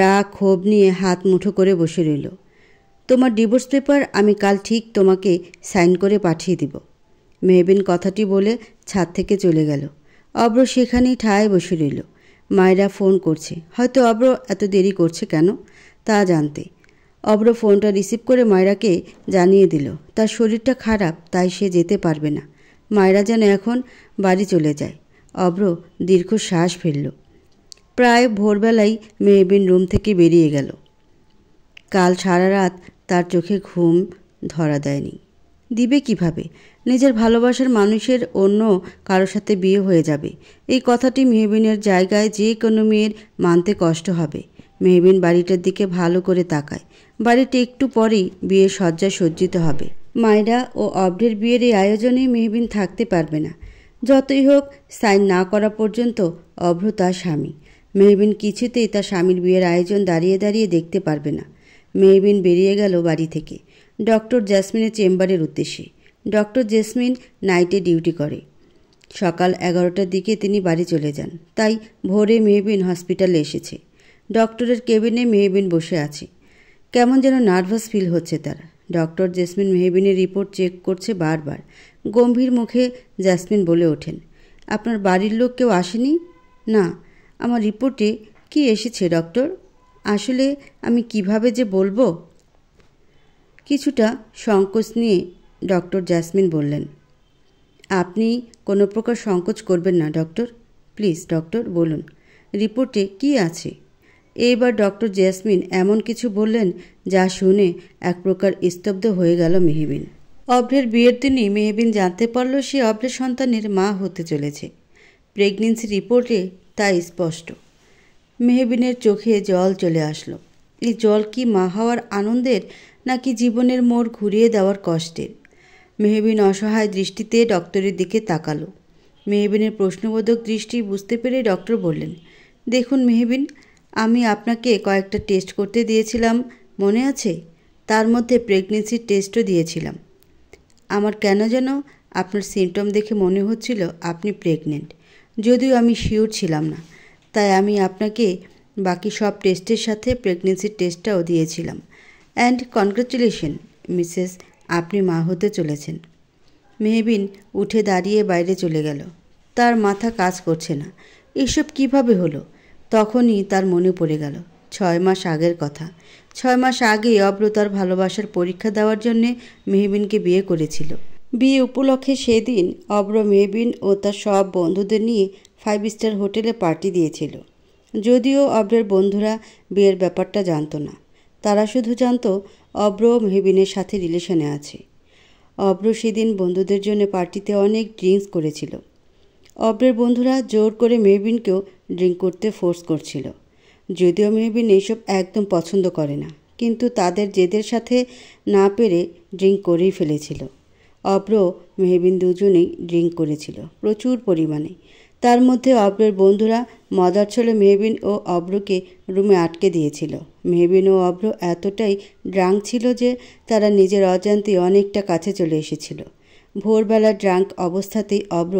রাগ ক্ষোভ নিয়ে হাত মুঠো করে বসে রইল তোমার ডিভোর্স পেপার আমি কাল ঠিক তোমাকে সাইন করে পাঠিয়ে দিব মেয়েবেন কথাটি বলে ছাদ থেকে চলে গেল অব্র সেখানেই ঠায় বসে রইল মায়েরা ফোন করছে হয়তো অব্র এত দেরি করছে কেন তা জানতে অব্র ফোনটা রিসিভ করে মায়রাকে জানিয়ে দিল তার শরীরটা খারাপ তাই সে যেতে পারবে না মায়রা যেন এখন বাড়ি চলে যায় অব্র দীর্ঘ শ্বাস ফেলল প্রায় ভোরবেলায় মেহবিন রুম থেকে বেরিয়ে গেল কাল সারা রাত তার চোখে ঘুম ধরা দেয়নি দিবে কিভাবে নিজের ভালোবাসার মানুষের অন্য কারোর সাথে বিয়ে হয়ে যাবে এই কথাটি মেহবিনের জায়গায় যে কোনো মেয়ের মানতে কষ্ট হবে মেহবিন বাড়িটার দিকে ভালো করে তাকায় বাড়িটি একটু পরেই বিয়ের শয্যা সজ্জিত হবে মায়রা ও অব্ডের বিয়ের এই আয়োজনে মেহবিন থাকতে পারবে না যতই হোক সাইন না করা পর্যন্ত অভ্র তার স্বামী মেহবিন কিছুতেই তার স্বামীর বিয়ের আয়োজন দাঁড়িয়ে দাঁড়িয়ে দেখতে পারবে না মেহবিন বেরিয়ে গেল বাড়ি থেকে ডক্টর জ্যাসমিনের চেম্বারের উদ্দেশ্যে ডক্টর জেসমিন নাইটে ডিউটি করে সকাল এগারোটার দিকে তিনি বাড়ি চলে যান তাই ভোরে মেহবিন হসপিটালে এসেছে ডক্টরের কেবিনে মেহবিন বসে আছে কেমন যেন নার্ভাস ফিল হচ্ছে তার ডক্টর জেসমিন মেহবিনের রিপোর্ট চেক করছে বারবার গম্ভীর মুখে জ্যাসমিন বলে ওঠেন আপনার বাড়ির লোক কেউ আসেনি না আমার রিপোর্টে কি এসেছে ডক্টর আসলে আমি কিভাবে যে বলবো কিছুটা সংকোচ নিয়ে ডক্টর জ্যাসমিন বললেন আপনি কোনো প্রকার সংকোচ করবেন না ডক্টর প্লিজ ডক্টর বলুন রিপোর্টে কি আছে এইবার ডক্টর জ্যাসমিন এমন কিছু বললেন যা শুনে এক প্রকার স্তব্ধ হয়ে গেল মেহবিন অভ্রের বিয়ের দিনই মেহবিন জানতে পারল সে অভ্রের সন্তানের মা হতে চলেছে প্রেগনেন্সি রিপোর্টে তা স্পষ্ট মেহবিনের চোখে জল চলে আসলো এই জল কি মা হওয়ার আনন্দের নাকি জীবনের মোড় ঘুরিয়ে দেওয়ার কষ্টের মেহবিন অসহায় দৃষ্টিতে ডক্টরের দিকে তাকালো মেহবিনের প্রশ্নবোধক দৃষ্টি বুঝতে পেরে ডক্টর বললেন দেখুন মেহবিন আমি আপনাকে কয়েকটা টেস্ট করতে দিয়েছিলাম মনে আছে তার মধ্যে প্রেগনেন্সির টেস্টও দিয়েছিলাম আমার কেন যেন আপনার সিমটম দেখে মনে হচ্ছিল আপনি প্রেগনেন্ট যদিও আমি শিওর ছিলাম না তাই আমি আপনাকে বাকি সব টেস্টের সাথে প্রেগনেন্সির টেস্টটাও দিয়েছিলাম অ্যান্ড কনগ্রাচুলেশন মিসেস আপনি মা হতে চলেছেন মেহবিন উঠে দাঁড়িয়ে বাইরে চলে গেল তার মাথা কাজ করছে না এসব কিভাবে হলো তখনই তার মনে পড়ে গেল ছয় মাস আগের কথা ছয় মাস আগে অব্র তার ভালোবাসার পরীক্ষা দেওয়ার জন্যে মেহবিনকে বিয়ে করেছিল বিয়ে উপলক্ষে সেদিন অব্র মেহবিন ও তার সব বন্ধুদের নিয়ে ফাইভ স্টার হোটেলে পার্টি দিয়েছিল যদিও অব্রের বন্ধুরা বিয়ের ব্যাপারটা জানতো না তারা শুধু জানতো অব্র মেহবিনের সাথে রিলেশনে আছে অব্র সেদিন বন্ধুদের জন্য পার্টিতে অনেক ড্রিঙ্কস করেছিল অব্রের বন্ধুরা জোর করে মেহবিনকেও ড্রিঙ্ক করতে ফোর্স করছিল যদিও মেহবিন এইসব একদম পছন্দ করে না কিন্তু তাদের জেদের সাথে না পেরে ড্রিঙ্ক করেই ফেলেছিল অব্র মেহবিন দুজনেই ড্রিঙ্ক করেছিল প্রচুর পরিমাণে তার মধ্যে অব্রের বন্ধুরা মদার ছলে মেহবিন ও অব্রকে রুমে আটকে দিয়েছিল মেহবিন ও অব্র এতটাই ড্রাঙ্ক ছিল যে তারা নিজের অজান্তে অনেকটা কাছে চলে এসেছিল ভোরবেলা ড্রাঙ্ক অবস্থাতেই অব্র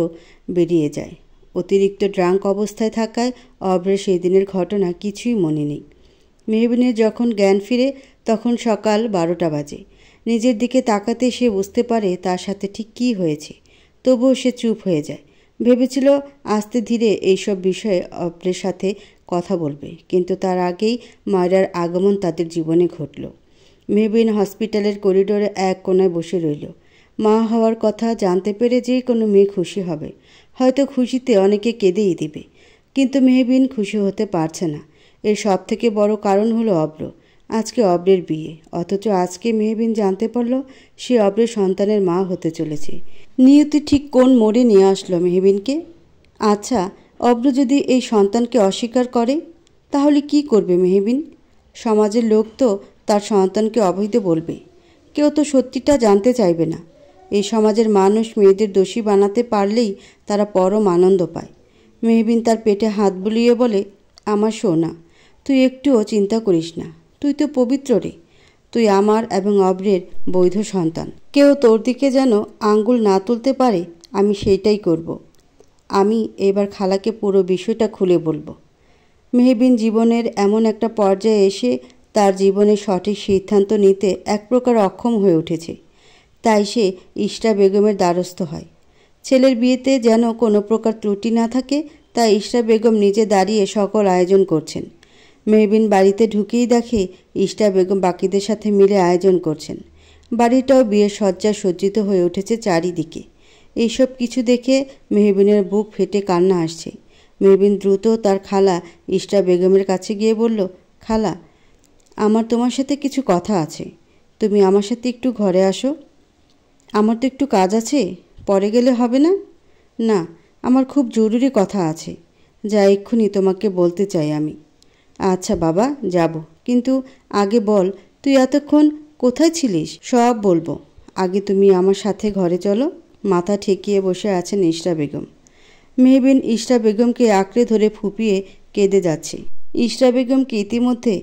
বেরিয়ে যায় অতিরিক্ত ড্রাঙ্ক অবস্থায় থাকায় অব্রের সেই দিনের ঘটনা কিছুই মনে নেই মেহবিনের যখন জ্ঞান ফিরে তখন সকাল বারোটা বাজে নিজের দিকে তাকাতে সে বুঝতে পারে তার সাথে ঠিক কী হয়েছে তবুও সে চুপ হয়ে যায় ভেবেছিল আস্তে ধীরে এইসব বিষয়ে অপরের সাথে কথা বলবে কিন্তু তার আগেই মায়রার আগমন তাদের জীবনে ঘটল মেহবিন হসপিটালের করিডোরে এক কোনায় বসে রইল মা হওয়ার কথা জানতে পেরে যে কোনো মেয়ে খুশি হবে হয়তো খুশিতে অনেকে কেঁদেই দিবে কিন্তু মেহবিন খুশি হতে পারছে না এর সব থেকে বড় কারণ হলো অব্র আজকে অব্রের বিয়ে অথচ আজকে মেহবিন জানতে পারল সে অব্রের সন্তানের মা হতে চলেছে নিয়তি ঠিক কোন মোড়ে নিয়ে আসলো মেহবিনকে আচ্ছা অব্র যদি এই সন্তানকে অস্বীকার করে তাহলে কি করবে মেহবিন সমাজের লোক তো তার সন্তানকে অবৈধ বলবে কেউ তো সত্যিটা জানতে চাইবে না এই সমাজের মানুষ মেয়েদের দোষী বানাতে পারলেই তারা পরম আনন্দ পায় মেহবিন তার পেটে হাত বুলিয়ে বলে আমার সোনা তুই একটুও চিন্তা করিস না তুই তো পবিত্র রে তুই আমার এবং অব্রের বৈধ সন্তান কেউ তোর দিকে যেন আঙ্গুল না তুলতে পারে আমি সেইটাই করব। আমি এবার খালাকে পুরো বিষয়টা খুলে বলবো মেহবিন জীবনের এমন একটা পর্যায়ে এসে তার জীবনে সঠিক সিদ্ধান্ত নিতে এক প্রকার অক্ষম হয়ে উঠেছে তাই সে ইশরা বেগমের দ্বারস্থ হয় ছেলের বিয়েতে যেন কোনো প্রকার ত্রুটি না থাকে তাই ইষ্টা বেগম নিজে দাঁড়িয়ে সকল আয়োজন করছেন মেহবিন বাড়িতে ঢুকেই দেখে ইশরা বেগম বাকিদের সাথে মিলে আয়োজন করছেন বাড়িটাও বিয়ের সজ্জা সজ্জিত হয়ে উঠেছে চারিদিকে এইসব কিছু দেখে মেহবিনের বুক ফেটে কান্না আসছে মেহবিন দ্রুত তার খালা ইস্টা বেগমের কাছে গিয়ে বলল খালা আমার তোমার সাথে কিছু কথা আছে তুমি আমার সাথে একটু ঘরে আসো আমার তো একটু কাজ আছে পরে গেলে হবে না না আমার খুব জরুরি কথা আছে যা এক্ষুনি তোমাকে বলতে চাই আমি আচ্ছা বাবা যাব কিন্তু আগে বল তুই এতক্ষণ কোথায় ছিলিস সব বলবো আগে তুমি আমার সাথে ঘরে চলো মাথা ঠেকিয়ে বসে আছেন ইশরা বেগম মেহবিন ইশরা বেগমকে আঁকড়ে ধরে ফুপিয়ে কেঁদে যাচ্ছে ইশরা বেগমকে ইতিমধ্যে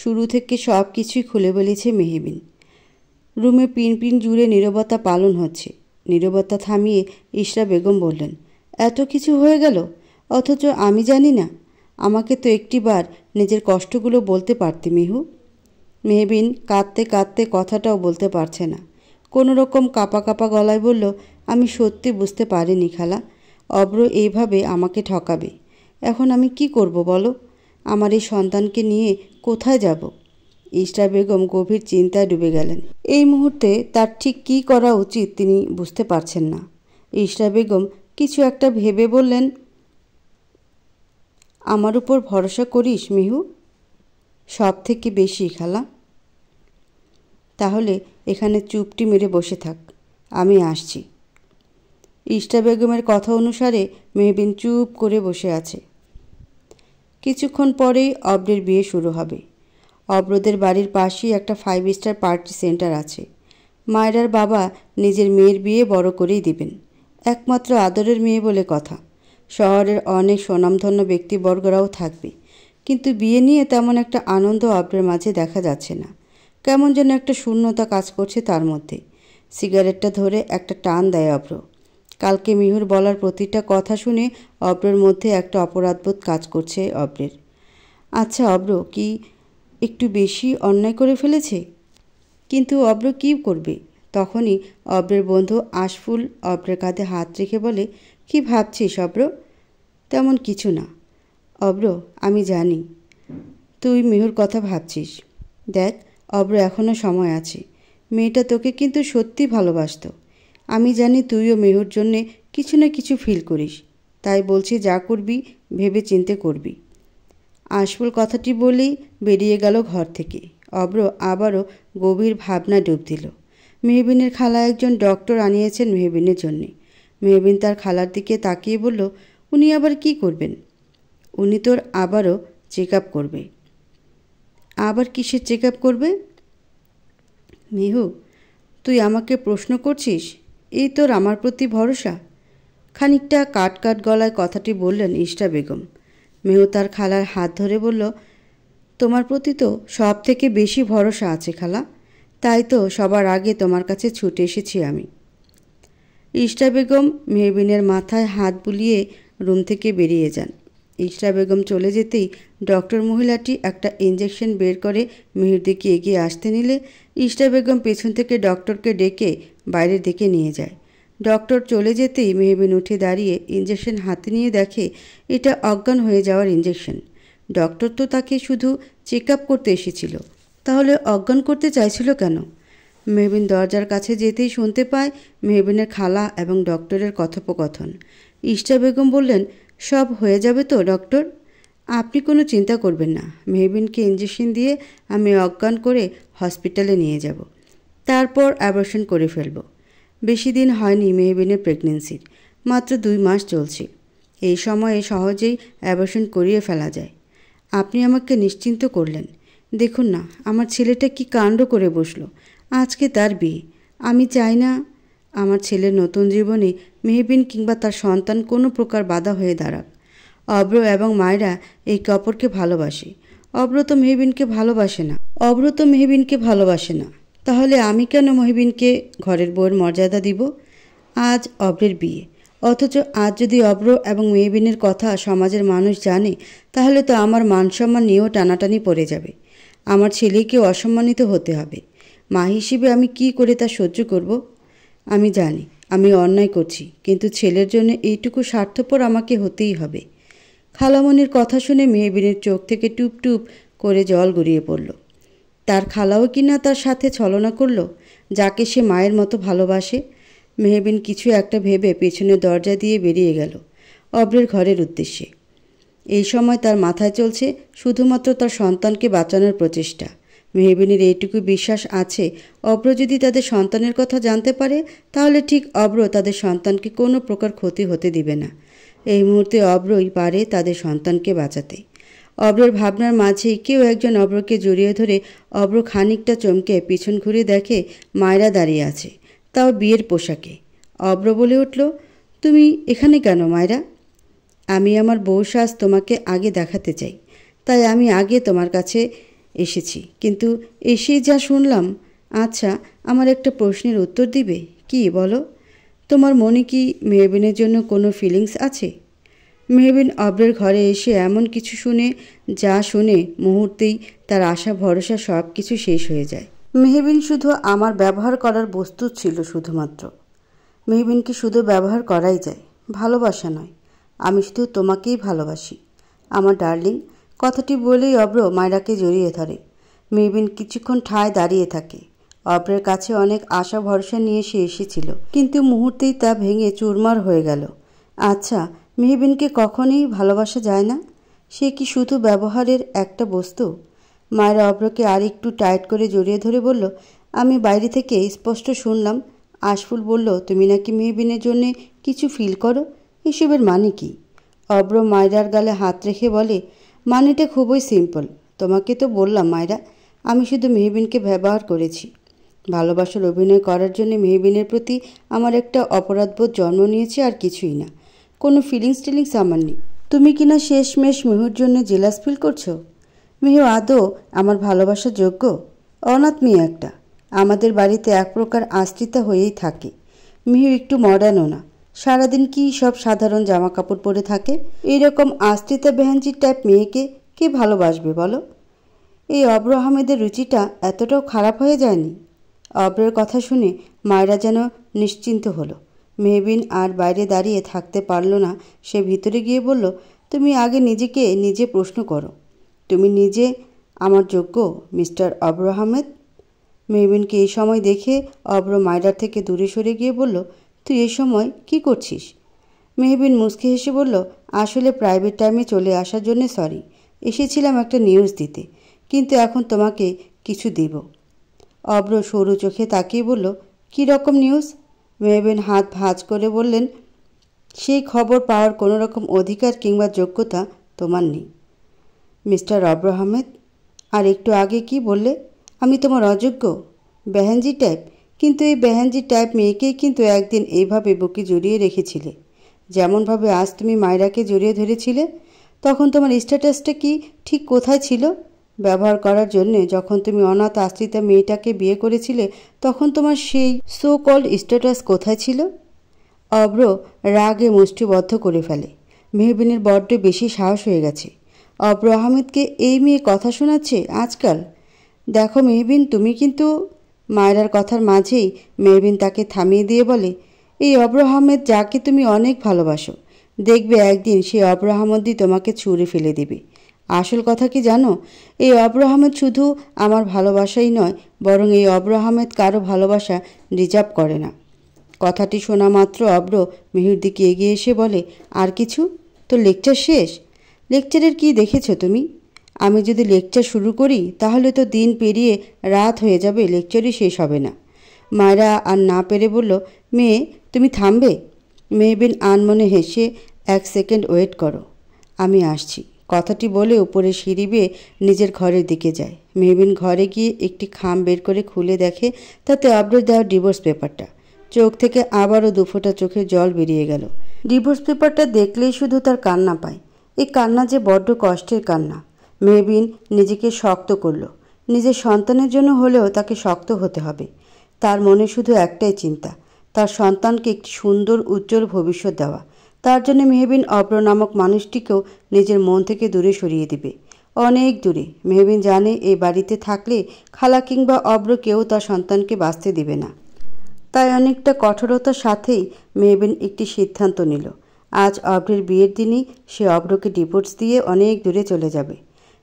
শুরু থেকে সব কিছুই খুলে বলেছে মেহবিন রুমে পিনপিন জুড়ে নিরবতা পালন হচ্ছে নিরবতা থামিয়ে ইশরা বেগম বললেন এত কিছু হয়ে গেল অথচ আমি জানি না আমাকে তো একটিবার নিজের কষ্টগুলো বলতে পারতে মেহু মেহবিন কাঁদতে কাঁদতে কথাটাও বলতে পারছে না কোনো রকম কাপা কাপা গলায় বলল আমি সত্যি বুঝতে পারিনি খালা অব্র এইভাবে আমাকে ঠকাবে এখন আমি কি করব বলো আমার এই সন্তানকে নিয়ে কোথায় যাব ইস্টার বেগম গভীর চিন্তায় ডুবে গেলেন এই মুহূর্তে তার ঠিক কি করা উচিত তিনি বুঝতে পারছেন না ইস্টার বেগম কিছু একটা ভেবে বললেন আমার উপর ভরসা করিস মেহু সব থেকে বেশি খালা তাহলে এখানে চুপটি মেরে বসে থাক আমি আসছি ইষ্টা বেগমের কথা অনুসারে মেহবিন চুপ করে বসে আছে কিছুক্ষণ পরেই অব্রের বিয়ে শুরু হবে অব্রদের বাড়ির পাশেই একটা ফাইভ স্টার পার্টি সেন্টার আছে মায়রার বাবা নিজের মেয়ের বিয়ে বড় করেই দিবেন একমাত্র আদরের মেয়ে বলে কথা শহরের অনেক স্বনামধন্য ব্যক্তিবর্গরাও থাকবে কিন্তু বিয়ে নিয়ে তেমন একটা আনন্দ আব্রের মাঝে দেখা যাচ্ছে না কেমন যেন একটা শূন্যতা কাজ করছে তার মধ্যে সিগারেটটা ধরে একটা টান দেয় অব্র কালকে মিহুর বলার প্রতিটা কথা শুনে অব্রের মধ্যে একটা অপরাধবোধ কাজ করছে অব্রের আচ্ছা অব্র কি একটু বেশি অন্যায় করে ফেলেছে কিন্তু অব্র কী করবে তখনই অব্রের বন্ধু আশফুল অব্রের কাঁধে হাত রেখে বলে কি ভাবছিস অব্র তেমন কিছু না অব্র আমি জানি তুই মেহুর কথা ভাবছিস দেখ অব্র এখনও সময় আছে মেয়েটা তোকে কিন্তু সত্যি ভালোবাসত আমি জানি তুইও মেহুর জন্যে কিছু না কিছু ফিল করিস তাই বলছি যা করবি ভেবে চিনতে করবি আশফুল কথাটি বলেই বেরিয়ে গেল ঘর থেকে অব্র আবারও গভীর ভাবনা ডুব দিল মেহবিনের খালা একজন ডক্টর আনিয়েছেন মেহবিনের জন্যে মেহবিন তার খালার দিকে তাকিয়ে বলল উনি আবার কি করবেন উনি তোর আবারও চেক আপ করবে আবার কিসে চেক আপ করবে মেহু তুই আমাকে প্রশ্ন করছিস এই তোর আমার প্রতি ভরসা খানিকটা কাট কাট গলায় কথাটি বললেন ইষ্টা বেগম মেহু তার খালার হাত ধরে বলল তোমার প্রতি তো সব থেকে বেশি ভরসা আছে খালা তাই তো সবার আগে তোমার কাছে ছুটে এসেছি আমি ইষ্টা বেগম মেহবিনের মাথায় হাত বুলিয়ে রুম থেকে বেরিয়ে যান ইশরা বেগম চলে যেতেই ডক্টর মহিলাটি একটা ইঞ্জেকশন বের করে মেহের দিকে এগিয়ে আসতে নিলে ইশরা বেগম পেছন থেকে ডক্টরকে ডেকে বাইরের দিকে নিয়ে যায় ডক্টর চলে যেতেই মেহবিন উঠে দাঁড়িয়ে ইঞ্জেকশন হাতে নিয়ে দেখে এটা অজ্ঞান হয়ে যাওয়ার ইঞ্জেকশন ডক্টর তো তাকে শুধু চেক আপ করতে এসেছিল তাহলে অজ্ঞান করতে চাইছিল কেন মেহবিন দরজার কাছে যেতেই শুনতে পায় মেহবিনের খালা এবং ডক্টরের কথোপকথন ইষ্টা বেগম বললেন সব হয়ে যাবে তো ডক্টর আপনি কোনো চিন্তা করবেন না মেহবিনকে ইঞ্জেকশন দিয়ে আমি অজ্ঞান করে হসপিটালে নিয়ে যাব তারপর অ্যাবর্শন করে ফেলব বেশি দিন হয়নি মেহবিনের প্রেগনেন্সির মাত্র দুই মাস চলছে এই সময়ে সহজেই অ্যাবর্শন করিয়ে ফেলা যায় আপনি আমাকে নিশ্চিন্ত করলেন দেখুন না আমার ছেলেটা কি কাণ্ড করে বসলো আজকে তার বিয়ে আমি চাই না আমার ছেলের নতুন জীবনে মেহবিন কিংবা তার সন্তান কোনো প্রকার বাধা হয়ে দাঁড়াক অব্র এবং মায়েরা একে অপরকে ভালোবাসে অব্র তো মেহবিনকে ভালোবাসে না অব্র তো মেহবিনকে ভালোবাসে না তাহলে আমি কেন মেহবিনকে ঘরের বউয়ের মর্যাদা দিব আজ অব্রের বিয়ে অথচ আজ যদি অব্র এবং মেহবিনের কথা সমাজের মানুষ জানে তাহলে তো আমার মানসম্মান নিয়েও টানাটানি পড়ে যাবে আমার ছেলেকে অসম্মানিত হতে হবে মা হিসেবে আমি কি করে তা সহ্য করব আমি জানি আমি অন্যায় করছি কিন্তু ছেলের জন্য এইটুকু স্বার্থপর আমাকে হতেই হবে খালামনির কথা শুনে মেহবিনের চোখ থেকে টুপ টুপ করে জল গড়িয়ে পড়ল তার খালাও কিনা তার সাথে ছলনা করল যাকে সে মায়ের মতো ভালোবাসে মেহবিন কিছু একটা ভেবে পেছনে দরজা দিয়ে বেরিয়ে গেল অব্রের ঘরের উদ্দেশ্যে এই সময় তার মাথায় চলছে শুধুমাত্র তার সন্তানকে বাঁচানোর প্রচেষ্টা মেহবিনীর এইটুকু বিশ্বাস আছে অব্র যদি তাদের সন্তানের কথা জানতে পারে তাহলে ঠিক অব্র তাদের সন্তানকে কোনো প্রকার ক্ষতি হতে দিবে না এই মুহূর্তে অব্রই পারে তাদের সন্তানকে বাঁচাতে অব্রর ভাবনার মাঝেই কেউ একজন অব্রকে জড়িয়ে ধরে অব্র খানিকটা চমকে পিছন ঘুরে দেখে মায়রা দাঁড়িয়ে আছে তাও বিয়ের পোশাকে অব্র বলে উঠল তুমি এখানে কেন মায়রা আমি আমার বউ সাজ তোমাকে আগে দেখাতে চাই তাই আমি আগে তোমার কাছে এসেছি কিন্তু এসে যা শুনলাম আচ্ছা আমার একটা প্রশ্নের উত্তর দিবে কি বলো তোমার মনে কি মেহবিনের জন্য কোনো ফিলিংস আছে মেহবিন অব্রের ঘরে এসে এমন কিছু শুনে যা শুনে মুহূর্তেই তার আশা ভরসা সব কিছু শেষ হয়ে যায় মেহবিন শুধু আমার ব্যবহার করার বস্তু ছিল শুধুমাত্র মেহবিনকে শুধু ব্যবহার করাই যায় ভালোবাসা নয় আমি শুধু তোমাকেই ভালোবাসি আমার ডার্লিং কথাটি বলেই অব্র মায়রাকে জড়িয়ে ধরে মেবিন কিছুক্ষণ ঠায় দাঁড়িয়ে থাকে অব্রের কাছে অনেক আশা ভরসা নিয়ে সে এসেছিল কিন্তু মুহূর্তেই তা ভেঙে চুরমার হয়ে গেল আচ্ছা মেহবিনকে কখনই ভালোবাসা যায় না সে কি শুধু ব্যবহারের একটা বস্তু মায়েরা অব্রকে আর একটু টাইট করে জড়িয়ে ধরে বলল আমি বাইরে থেকে স্পষ্ট শুনলাম আশফুল বলল তুমি নাকি মেহবিনের জন্য কিছু ফিল করো এসবের মানে কি অব্র মায়রার গালে হাত রেখে বলে মানেটা খুবই সিম্পল তোমাকে তো বললাম মায়েরা আমি শুধু মেহবিনকে ব্যবহার করেছি ভালোবাসার অভিনয় করার জন্য মেহবিনের প্রতি আমার একটা অপরাধবোধ জন্ম নিয়েছে আর কিছুই না কোনো ফিলিংস টিলিংস আমার নেই তুমি কি না শেষমেশ মেহুর জন্য জেলাস ফিল করছো মেহু আদৌ আমার ভালোবাসা যোগ্য অনাথ মেয়ে একটা আমাদের বাড়িতে এক প্রকার আশ্রিতা হয়েই থাকে মেহু একটু মডার্নও না সারাদিন কি সব সাধারণ জামা কাপড় পরে থাকে এইরকম আস্তিতা বেহানজির টাইপ মেয়েকে কে ভালোবাসবে বলো এই অব্র আহমেদের রুচিটা এতটাও খারাপ হয়ে যায়নি অব্রের কথা শুনে মায়েরা যেন নিশ্চিন্ত হলো মেহবিন আর বাইরে দাঁড়িয়ে থাকতে পারল না সে ভিতরে গিয়ে বলল তুমি আগে নিজেকে নিজে প্রশ্ন করো তুমি নিজে আমার যোগ্য মিস্টার অব্র আহমেদ মেহবিনকে এই সময় দেখে অব্র মায়রার থেকে দূরে সরে গিয়ে বলল তুই এ সময় কি করছিস মেহবিন মুসকে হেসে বলল আসলে প্রাইভেট টাইমে চলে আসার জন্য সরি এসেছিলাম একটা নিউজ দিতে কিন্তু এখন তোমাকে কিছু দেব অব্র সরু চোখে তাকিয়ে বলল কি রকম নিউজ মেহবিন হাত ভাঁজ করে বললেন সেই খবর পাওয়ার কোনো রকম অধিকার কিংবা যোগ্যতা তোমার নেই মিস্টার অব্র আর একটু আগে কি বললে আমি তোমার অযোগ্য বেহেনজি টাইপ কিন্তু এই বেহেনজি টাইপ মেয়েকেই কিন্তু একদিন এইভাবে বুকে জড়িয়ে রেখেছিলে যেমনভাবে আজ তুমি মায়রাকে জড়িয়ে ধরেছিলে তখন তোমার স্ট্যাটাসটা কি ঠিক কোথায় ছিল ব্যবহার করার জন্য যখন তুমি অনাথ আশ্রিতা মেয়েটাকে বিয়ে করেছিলে তখন তোমার সেই সো কল্ড স্ট্যাটাস কোথায় ছিল অব্র রাগে মুষ্টিবদ্ধ করে ফেলে মেহবিনের বড্ড বেশি সাহস হয়ে গেছে অব্র আহমেদকে এই মেয়ে কথা শোনাচ্ছে আজকাল দেখো মেহবিন তুমি কিন্তু মায়রার কথার মাঝেই মেহবিন তাকে থামিয়ে দিয়ে বলে এই অব্রাহমেদ যাকে তুমি অনেক ভালোবাসো দেখবে একদিন সেই অব্রাহামদই তোমাকে ছুঁড়ে ফেলে দেবে আসল কথা কি জানো এই অব্রাহামেদ শুধু আমার ভালোবাসাই নয় বরং এই অব্রাহামেদ কারো ভালোবাসা রিজার্ভ করে না কথাটি শোনা মাত্র অব্র মেহির দিকে এগিয়ে এসে বলে আর কিছু তো লেকচার শেষ লেকচারের কি দেখেছো তুমি আমি যদি লেকচার শুরু করি তাহলে তো দিন পেরিয়ে রাত হয়ে যাবে লেকচারই শেষ হবে না মায়েরা আর না পেরে বলল মেয়ে তুমি থামবে মেহবিন আনমনে হেসে এক সেকেন্ড ওয়েট করো আমি আসছি কথাটি বলে উপরে সিঁড়ি বেয়ে নিজের ঘরের দিকে যায় মেহবিন ঘরে গিয়ে একটি খাম বের করে খুলে দেখে তাতে আপডেট দেওয়া ডিভোর্স পেপারটা চোখ থেকে আবারও দুফোটা চোখে জল বেরিয়ে গেল ডিভোর্স পেপারটা দেখলেই শুধু তার কান্না পায় এই কান্না যে বড্ড কষ্টের কান্না মেহবিন নিজেকে শক্ত করল নিজের সন্তানের জন্য হলেও তাকে শক্ত হতে হবে তার মনে শুধু একটাই চিন্তা তার সন্তানকে একটি সুন্দর উজ্জ্বল ভবিষ্যৎ দেওয়া তার জন্য মেহবিন অব্র নামক মানুষটিকেও নিজের মন থেকে দূরে সরিয়ে দিবে অনেক দূরে মেহবিন জানে এই বাড়িতে থাকলে খালা কিংবা অব্র কেউ তার সন্তানকে বাঁচতে দিবে না তাই অনেকটা কঠোরতার সাথেই মেহবিন একটি সিদ্ধান্ত নিল আজ অব্রের বিয়ের দিনই সে অব্রকে ডিভোর্স দিয়ে অনেক দূরে চলে যাবে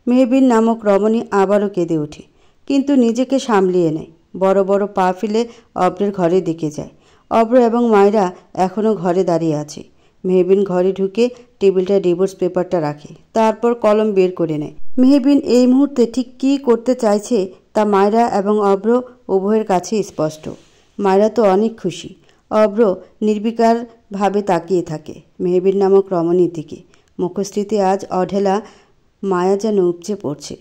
মেহবিন নামক রমণী আবারও কেঁদে ওঠে কিন্তু নিজেকে সামলিয়ে নেয় বড় বড় পা ফেলে অব্রের ঘরে দিকে যায় অব্র এবং মায়েরা এখনও ঘরে দাঁড়িয়ে আছে মেহবিন ঘরে ঢুকে টেবিলটা ডিভোর্স পেপারটা রাখে তারপর কলম বের করে নেয় মেহবিন এই মুহূর্তে ঠিক কী করতে চাইছে তা মায়রা এবং অব্র উভয়ের কাছে স্পষ্ট মায়রা তো অনেক খুশি অব্র নির্বিকারভাবে তাকিয়ে থাকে মেহবিন নামক রমণীর দিকে মুখশ্রীতে আজ অঢেলা মায়া যেন উপচে পড়ছে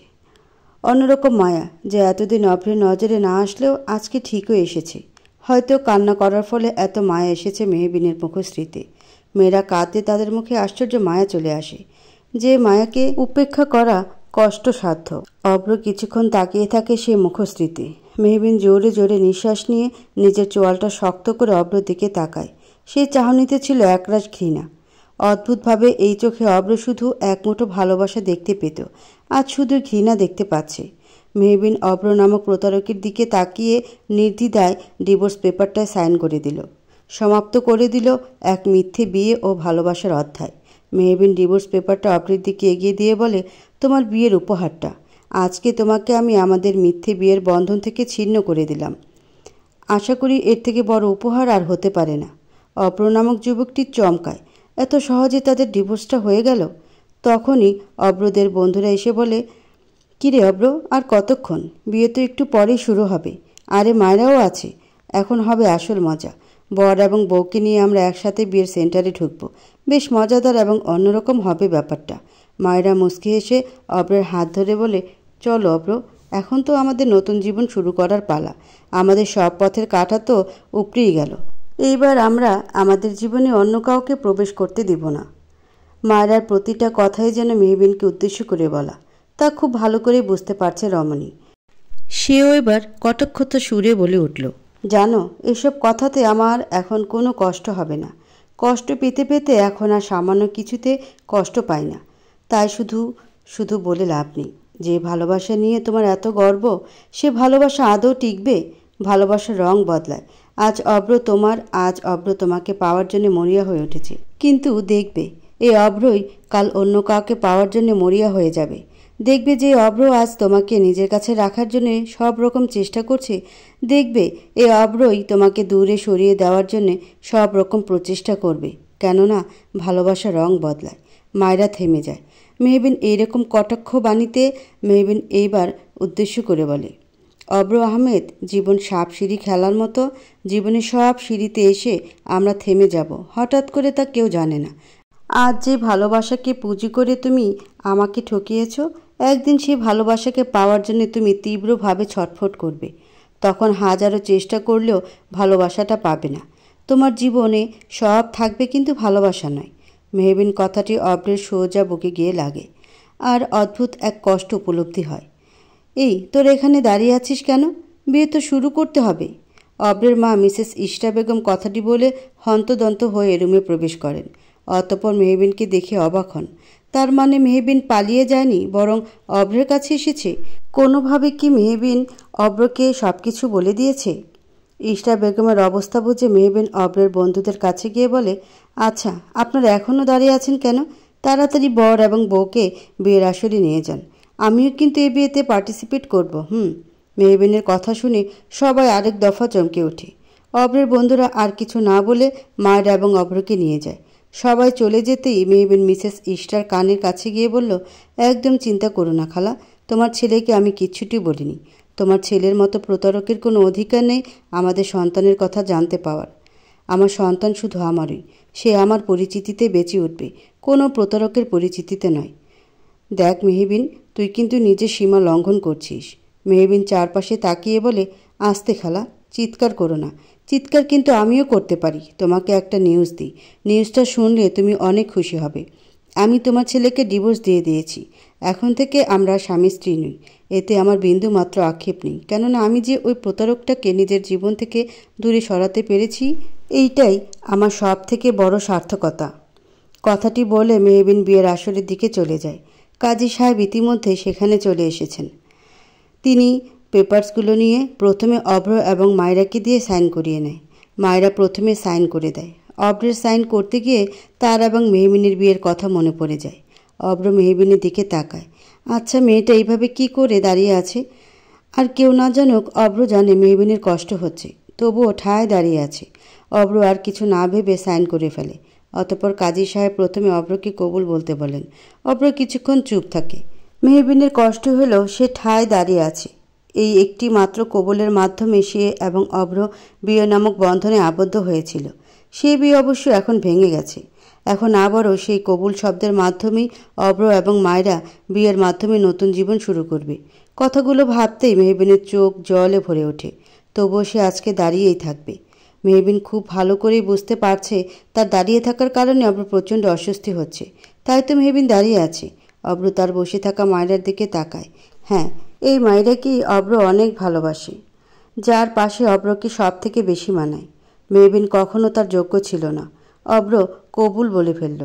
অন্যরকম মায়া যা এতদিন অভ্রের নজরে না আসলেও আজকে ঠিকও এসেছে হয়তো কান্না করার ফলে এত মায়া এসেছে মেহবিনের স্মৃতি মেয়েরা কাঁদতে তাদের মুখে আশ্চর্য মায়া চলে আসে যে মায়াকে উপেক্ষা করা কষ্টসাধ্য অভ্র কিছুক্ষণ তাকিয়ে থাকে সে মুখশ্রীতে মেহবিন জোরে জোরে নিঃশ্বাস নিয়ে নিজের চোয়ালটা শক্ত করে অভ্র দিকে তাকায় সেই চাহনিতে ছিল একরাশ ঘৃণা অদ্ভুতভাবে এই চোখে অব্র শুধু একমুঠো ভালোবাসা দেখতে পেত আজ শুধু ঘৃণা দেখতে পাচ্ছে মেহবিন অব্র নামক প্রতারকের দিকে তাকিয়ে নির্দ্বিধায় ডিভোর্স পেপারটায় সাইন করে দিল সমাপ্ত করে দিল এক মিথ্যে বিয়ে ও ভালোবাসার অধ্যায় মেহবিন ডিভোর্স পেপারটা অব্রের দিকে এগিয়ে দিয়ে বলে তোমার বিয়ের উপহারটা আজকে তোমাকে আমি আমাদের মিথ্যে বিয়ের বন্ধন থেকে ছিন্ন করে দিলাম আশা করি এর থেকে বড় উপহার আর হতে পারে না অপ্রনামক যুবকটি চমকায় এত সহজে তাদের ডিভোর্সটা হয়ে গেল তখনই অব্রদের বন্ধুরা এসে বলে কিরে অব্র আর কতক্ষণ বিয়ে তো একটু পরেই শুরু হবে আরে মায়েরাও আছে এখন হবে আসল মজা বর এবং বউকে নিয়ে আমরা একসাথে বিয়ের সেন্টারে ঢুকব বেশ মজাদার এবং অন্যরকম হবে ব্যাপারটা মায়েরা মুসকি এসে অব্রের হাত ধরে বলে চলো অব্র এখন তো আমাদের নতুন জীবন শুরু করার পালা আমাদের সব পথের কাটা তো উপড়েই গেল এইবার আমরা আমাদের জীবনে অন্য কাউকে প্রবেশ করতে দেব না মায়েরার প্রতিটা কথাই যেন মেহবিনকে উদ্দেশ্য করে বলা তা খুব ভালো করে বুঝতে পারছে রমণী সেও এবার কটক্ষত সুরে বলে উঠল জানো এসব কথাতে আমার এখন কোনো কষ্ট হবে না কষ্ট পেতে পেতে এখন আর সামান্য কিছুতে কষ্ট পাই না তাই শুধু শুধু বলে লাভ নেই যে ভালোবাসা নিয়ে তোমার এত গর্ব সে ভালোবাসা আদৌ টিকবে ভালোবাসার রং বদলায় আজ অব্র তোমার আজ অব্র তোমাকে পাওয়ার জন্য মরিয়া হয়ে উঠেছে কিন্তু দেখবে এই অব্রই কাল অন্য কাউকে পাওয়ার জন্য মরিয়া হয়ে যাবে দেখবে যে অব্র আজ তোমাকে নিজের কাছে রাখার জন্য সব রকম চেষ্টা করছে দেখবে এই অব্রই তোমাকে দূরে সরিয়ে দেওয়ার জন্য সব রকম প্রচেষ্টা করবে কেননা ভালোবাসা রং বদলায় মায়েরা থেমে যায় মেহবিন এইরকম কটাক্ষ বাণীতে মেহবিন এইবার উদ্দেশ্য করে বলে অব্র আহমেদ জীবন সাপ সিঁড়ি খেলার মতো জীবনে সব সিঁড়িতে এসে আমরা থেমে যাব হঠাৎ করে তা কেউ জানে না আজ যে ভালোবাসাকে পুঁজি করে তুমি আমাকে ঠকিয়েছ একদিন সেই ভালোবাসাকে পাওয়ার জন্য তুমি তীব্রভাবে ছটফট করবে তখন হাজারো চেষ্টা করলেও ভালোবাসাটা পাবে না তোমার জীবনে সব থাকবে কিন্তু ভালোবাসা নয় মেহবিন কথাটি অব্রের সোজা বুকে গিয়ে লাগে আর অদ্ভুত এক কষ্ট উপলব্ধি হয় এই তোর এখানে দাঁড়িয়ে আছিস কেন বিয়ে তো শুরু করতে হবে অব্রের মা মিসেস ইষ্টা বেগম কথাটি বলে হন্তদন্ত হয়ে রুমে প্রবেশ করেন অতপর মেহবিনকে দেখে অবাক হন তার মানে মেহবিন পালিয়ে যায়নি বরং অব্রের কাছে এসেছে কোনোভাবে কি মেহবিন অব্রকে সব কিছু বলে দিয়েছে ইষ্টা বেগমের অবস্থা বুঝে মেহবিন অব্রের বন্ধুদের কাছে গিয়ে বলে আচ্ছা আপনারা এখনও দাঁড়িয়ে আছেন কেন তাড়াতাড়ি বর এবং বউকে বিয়ের আসরে নিয়ে যান আমিও কিন্তু এ বিয়েতে পার্টিসিপেট করব হুম মেয়েবেনের কথা শুনে সবাই আরেক দফা চমকে ওঠে অভ্রের বন্ধুরা আর কিছু না বলে মায়েরা এবং অভ্রকে নিয়ে যায় সবাই চলে যেতেই মেয়েবেন মিসেস ইস্টার কানের কাছে গিয়ে বলল একদম চিন্তা করো না খালা তোমার ছেলেকে আমি কিচ্ছুটি বলিনি তোমার ছেলের মতো প্রতারকের কোনো অধিকার নেই আমাদের সন্তানের কথা জানতে পাওয়ার আমার সন্তান শুধু আমারই সে আমার পরিচিতিতে বেঁচে উঠবে কোনো প্রতারকের পরিচিতিতে নয় দেখ মেহবিন তুই কিন্তু নিজের সীমা লঙ্ঘন করছিস মেহবিন চারপাশে তাকিয়ে বলে আস্তে খালা চিৎকার করো না চিৎকার কিন্তু আমিও করতে পারি তোমাকে একটা নিউজ দিই নিউজটা শুনলে তুমি অনেক খুশি হবে আমি তোমার ছেলেকে ডিভোর্স দিয়ে দিয়েছি এখন থেকে আমরা স্বামী স্ত্রী নই এতে আমার বিন্দু মাত্র আক্ষেপ নেই কেননা আমি যে ওই প্রতারকটাকে নিজের জীবন থেকে দূরে সরাতে পেরেছি এইটাই আমার সব থেকে বড় সার্থকতা কথাটি বলে মেহবিন বিয়ের আসরের দিকে চলে যায় কাজী সাহেব ইতিমধ্যে সেখানে চলে এসেছেন তিনি পেপার্সগুলো নিয়ে প্রথমে অভ্র এবং মায়রাকে দিয়ে সাইন করিয়ে নেয় মায়রা প্রথমে সাইন করে দেয় অভ্রের সাইন করতে গিয়ে তার এবং মেহমিনের বিয়ের কথা মনে পড়ে যায় অভ্র মেহমিনের দিকে তাকায় আচ্ছা মেয়েটা এইভাবে কি করে দাঁড়িয়ে আছে আর কেউ না জানুক অভ্র জানে মেহবিনের কষ্ট হচ্ছে তবুও ঠায় দাঁড়িয়ে আছে অভ্র আর কিছু না ভেবে সাইন করে ফেলে অতপর কাজী সাহেব প্রথমে অব্রকে কবুল বলতে বলেন অব্র কিছুক্ষণ চুপ থাকে মেহবিনের কষ্ট হলেও সে ঠায় দাঁড়িয়ে আছে এই একটি মাত্র কবুলের মাধ্যমে সে এবং অব্র বিয়ে নামক বন্ধনে আবদ্ধ হয়েছিল সেই বিয়ে অবশ্য এখন ভেঙে গেছে এখন আবারও সেই কবুল শব্দের মাধ্যমেই অব্র এবং মায়রা বিয়ের মাধ্যমে নতুন জীবন শুরু করবে কথাগুলো ভাবতেই মেহবিনের চোখ জলে ভরে ওঠে তবুও সে আজকে দাঁড়িয়েই থাকবে মেহবিন খুব ভালো করেই বুঝতে পারছে তার দাঁড়িয়ে থাকার কারণে অব্র প্রচণ্ড অস্বস্তি হচ্ছে তাই তো মেহবিন দাঁড়িয়ে আছে অব্র তার বসে থাকা মায়রার দিকে তাকায় হ্যাঁ এই মায়রাকেই অব্র অনেক ভালোবাসে যার পাশে অব্রকে সব থেকে বেশি মানায় মেহবিন কখনও তার যোগ্য ছিল না অব্র কবুল বলে ফেলল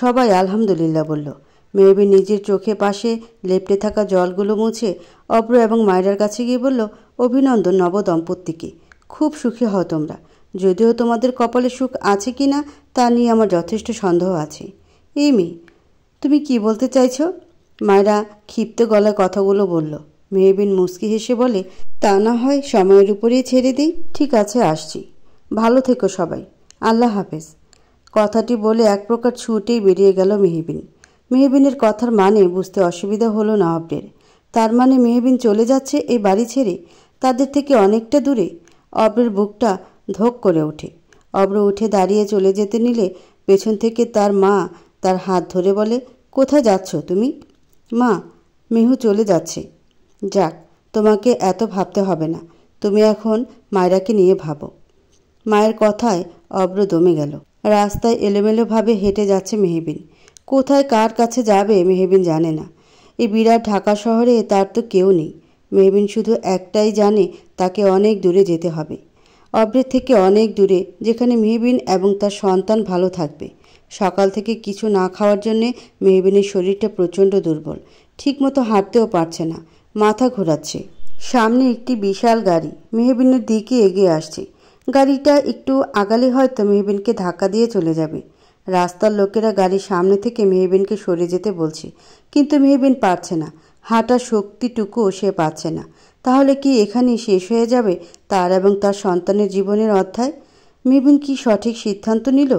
সবাই আলহামদুলিল্লাহ বলল মেহবিন নিজের চোখে পাশে লেপটে থাকা জলগুলো মুছে অব্র এবং মায়রার কাছে গিয়ে বলল অভিনন্দন দম্পতিকে খুব সুখী হও তোমরা যদিও তোমাদের কপালে সুখ আছে কি না তা নিয়ে আমার যথেষ্ট সন্দেহ আছে এই মেয়ে তুমি কি বলতে চাইছ মায়েরা ক্ষিপ্ত গলায় কথাগুলো বলল মেয়েবিন মুস্কি হেসে বলে তা না হয় সময়ের উপরেই ছেড়ে দিই ঠিক আছে আসছি ভালো থেকো সবাই আল্লাহ হাফেজ কথাটি বলে এক প্রকার ছুটেই বেরিয়ে গেল মেহবিন মেহেবিনের কথার মানে বুঝতে অসুবিধা হলো না নবাবের তার মানে মেহবিন চলে যাচ্ছে এই বাড়ি ছেড়ে তাদের থেকে অনেকটা দূরে অব্রের বুকটা ধোক করে ওঠে অব্র উঠে দাঁড়িয়ে চলে যেতে নিলে পেছন থেকে তার মা তার হাত ধরে বলে কোথায় যাচ্ছ তুমি মা মেহু চলে যাচ্ছে যাক তোমাকে এত ভাবতে হবে না তুমি এখন মায়রাকে নিয়ে ভাবো মায়ের কথায় অব্র দমে গেল রাস্তায় এলোমেলোভাবে হেঁটে যাচ্ছে মেহবিন কোথায় কার কাছে যাবে মেহবিন জানে না এই বিরাট ঢাকা শহরে তার তো কেউ নেই মেবিন শুধু একটাই জানে তাকে অনেক দূরে যেতে হবে অব্রের থেকে অনেক দূরে যেখানে মেহবিন এবং তার সন্তান ভালো থাকবে সকাল থেকে কিছু না খাওয়ার জন্যে মেহবিনের শরীরটা প্রচণ্ড দুর্বল ঠিকমতো হাঁটতেও পারছে না মাথা ঘোরাচ্ছে সামনে একটি বিশাল গাড়ি মেহবিনের দিকে এগিয়ে আসছে গাড়িটা একটু আগালে হয়তো মেহবিনকে ধাক্কা দিয়ে চলে যাবে রাস্তার লোকেরা গাড়ির সামনে থেকে মেহবিনকে সরে যেতে বলছে কিন্তু মেহবিন পারছে না হাঁটার শক্তিটুকুও সে পাচ্ছে না তাহলে কি এখানেই শেষ হয়ে যাবে তার এবং তার সন্তানের জীবনের অধ্যায় মিবিন কি সঠিক সিদ্ধান্ত নিল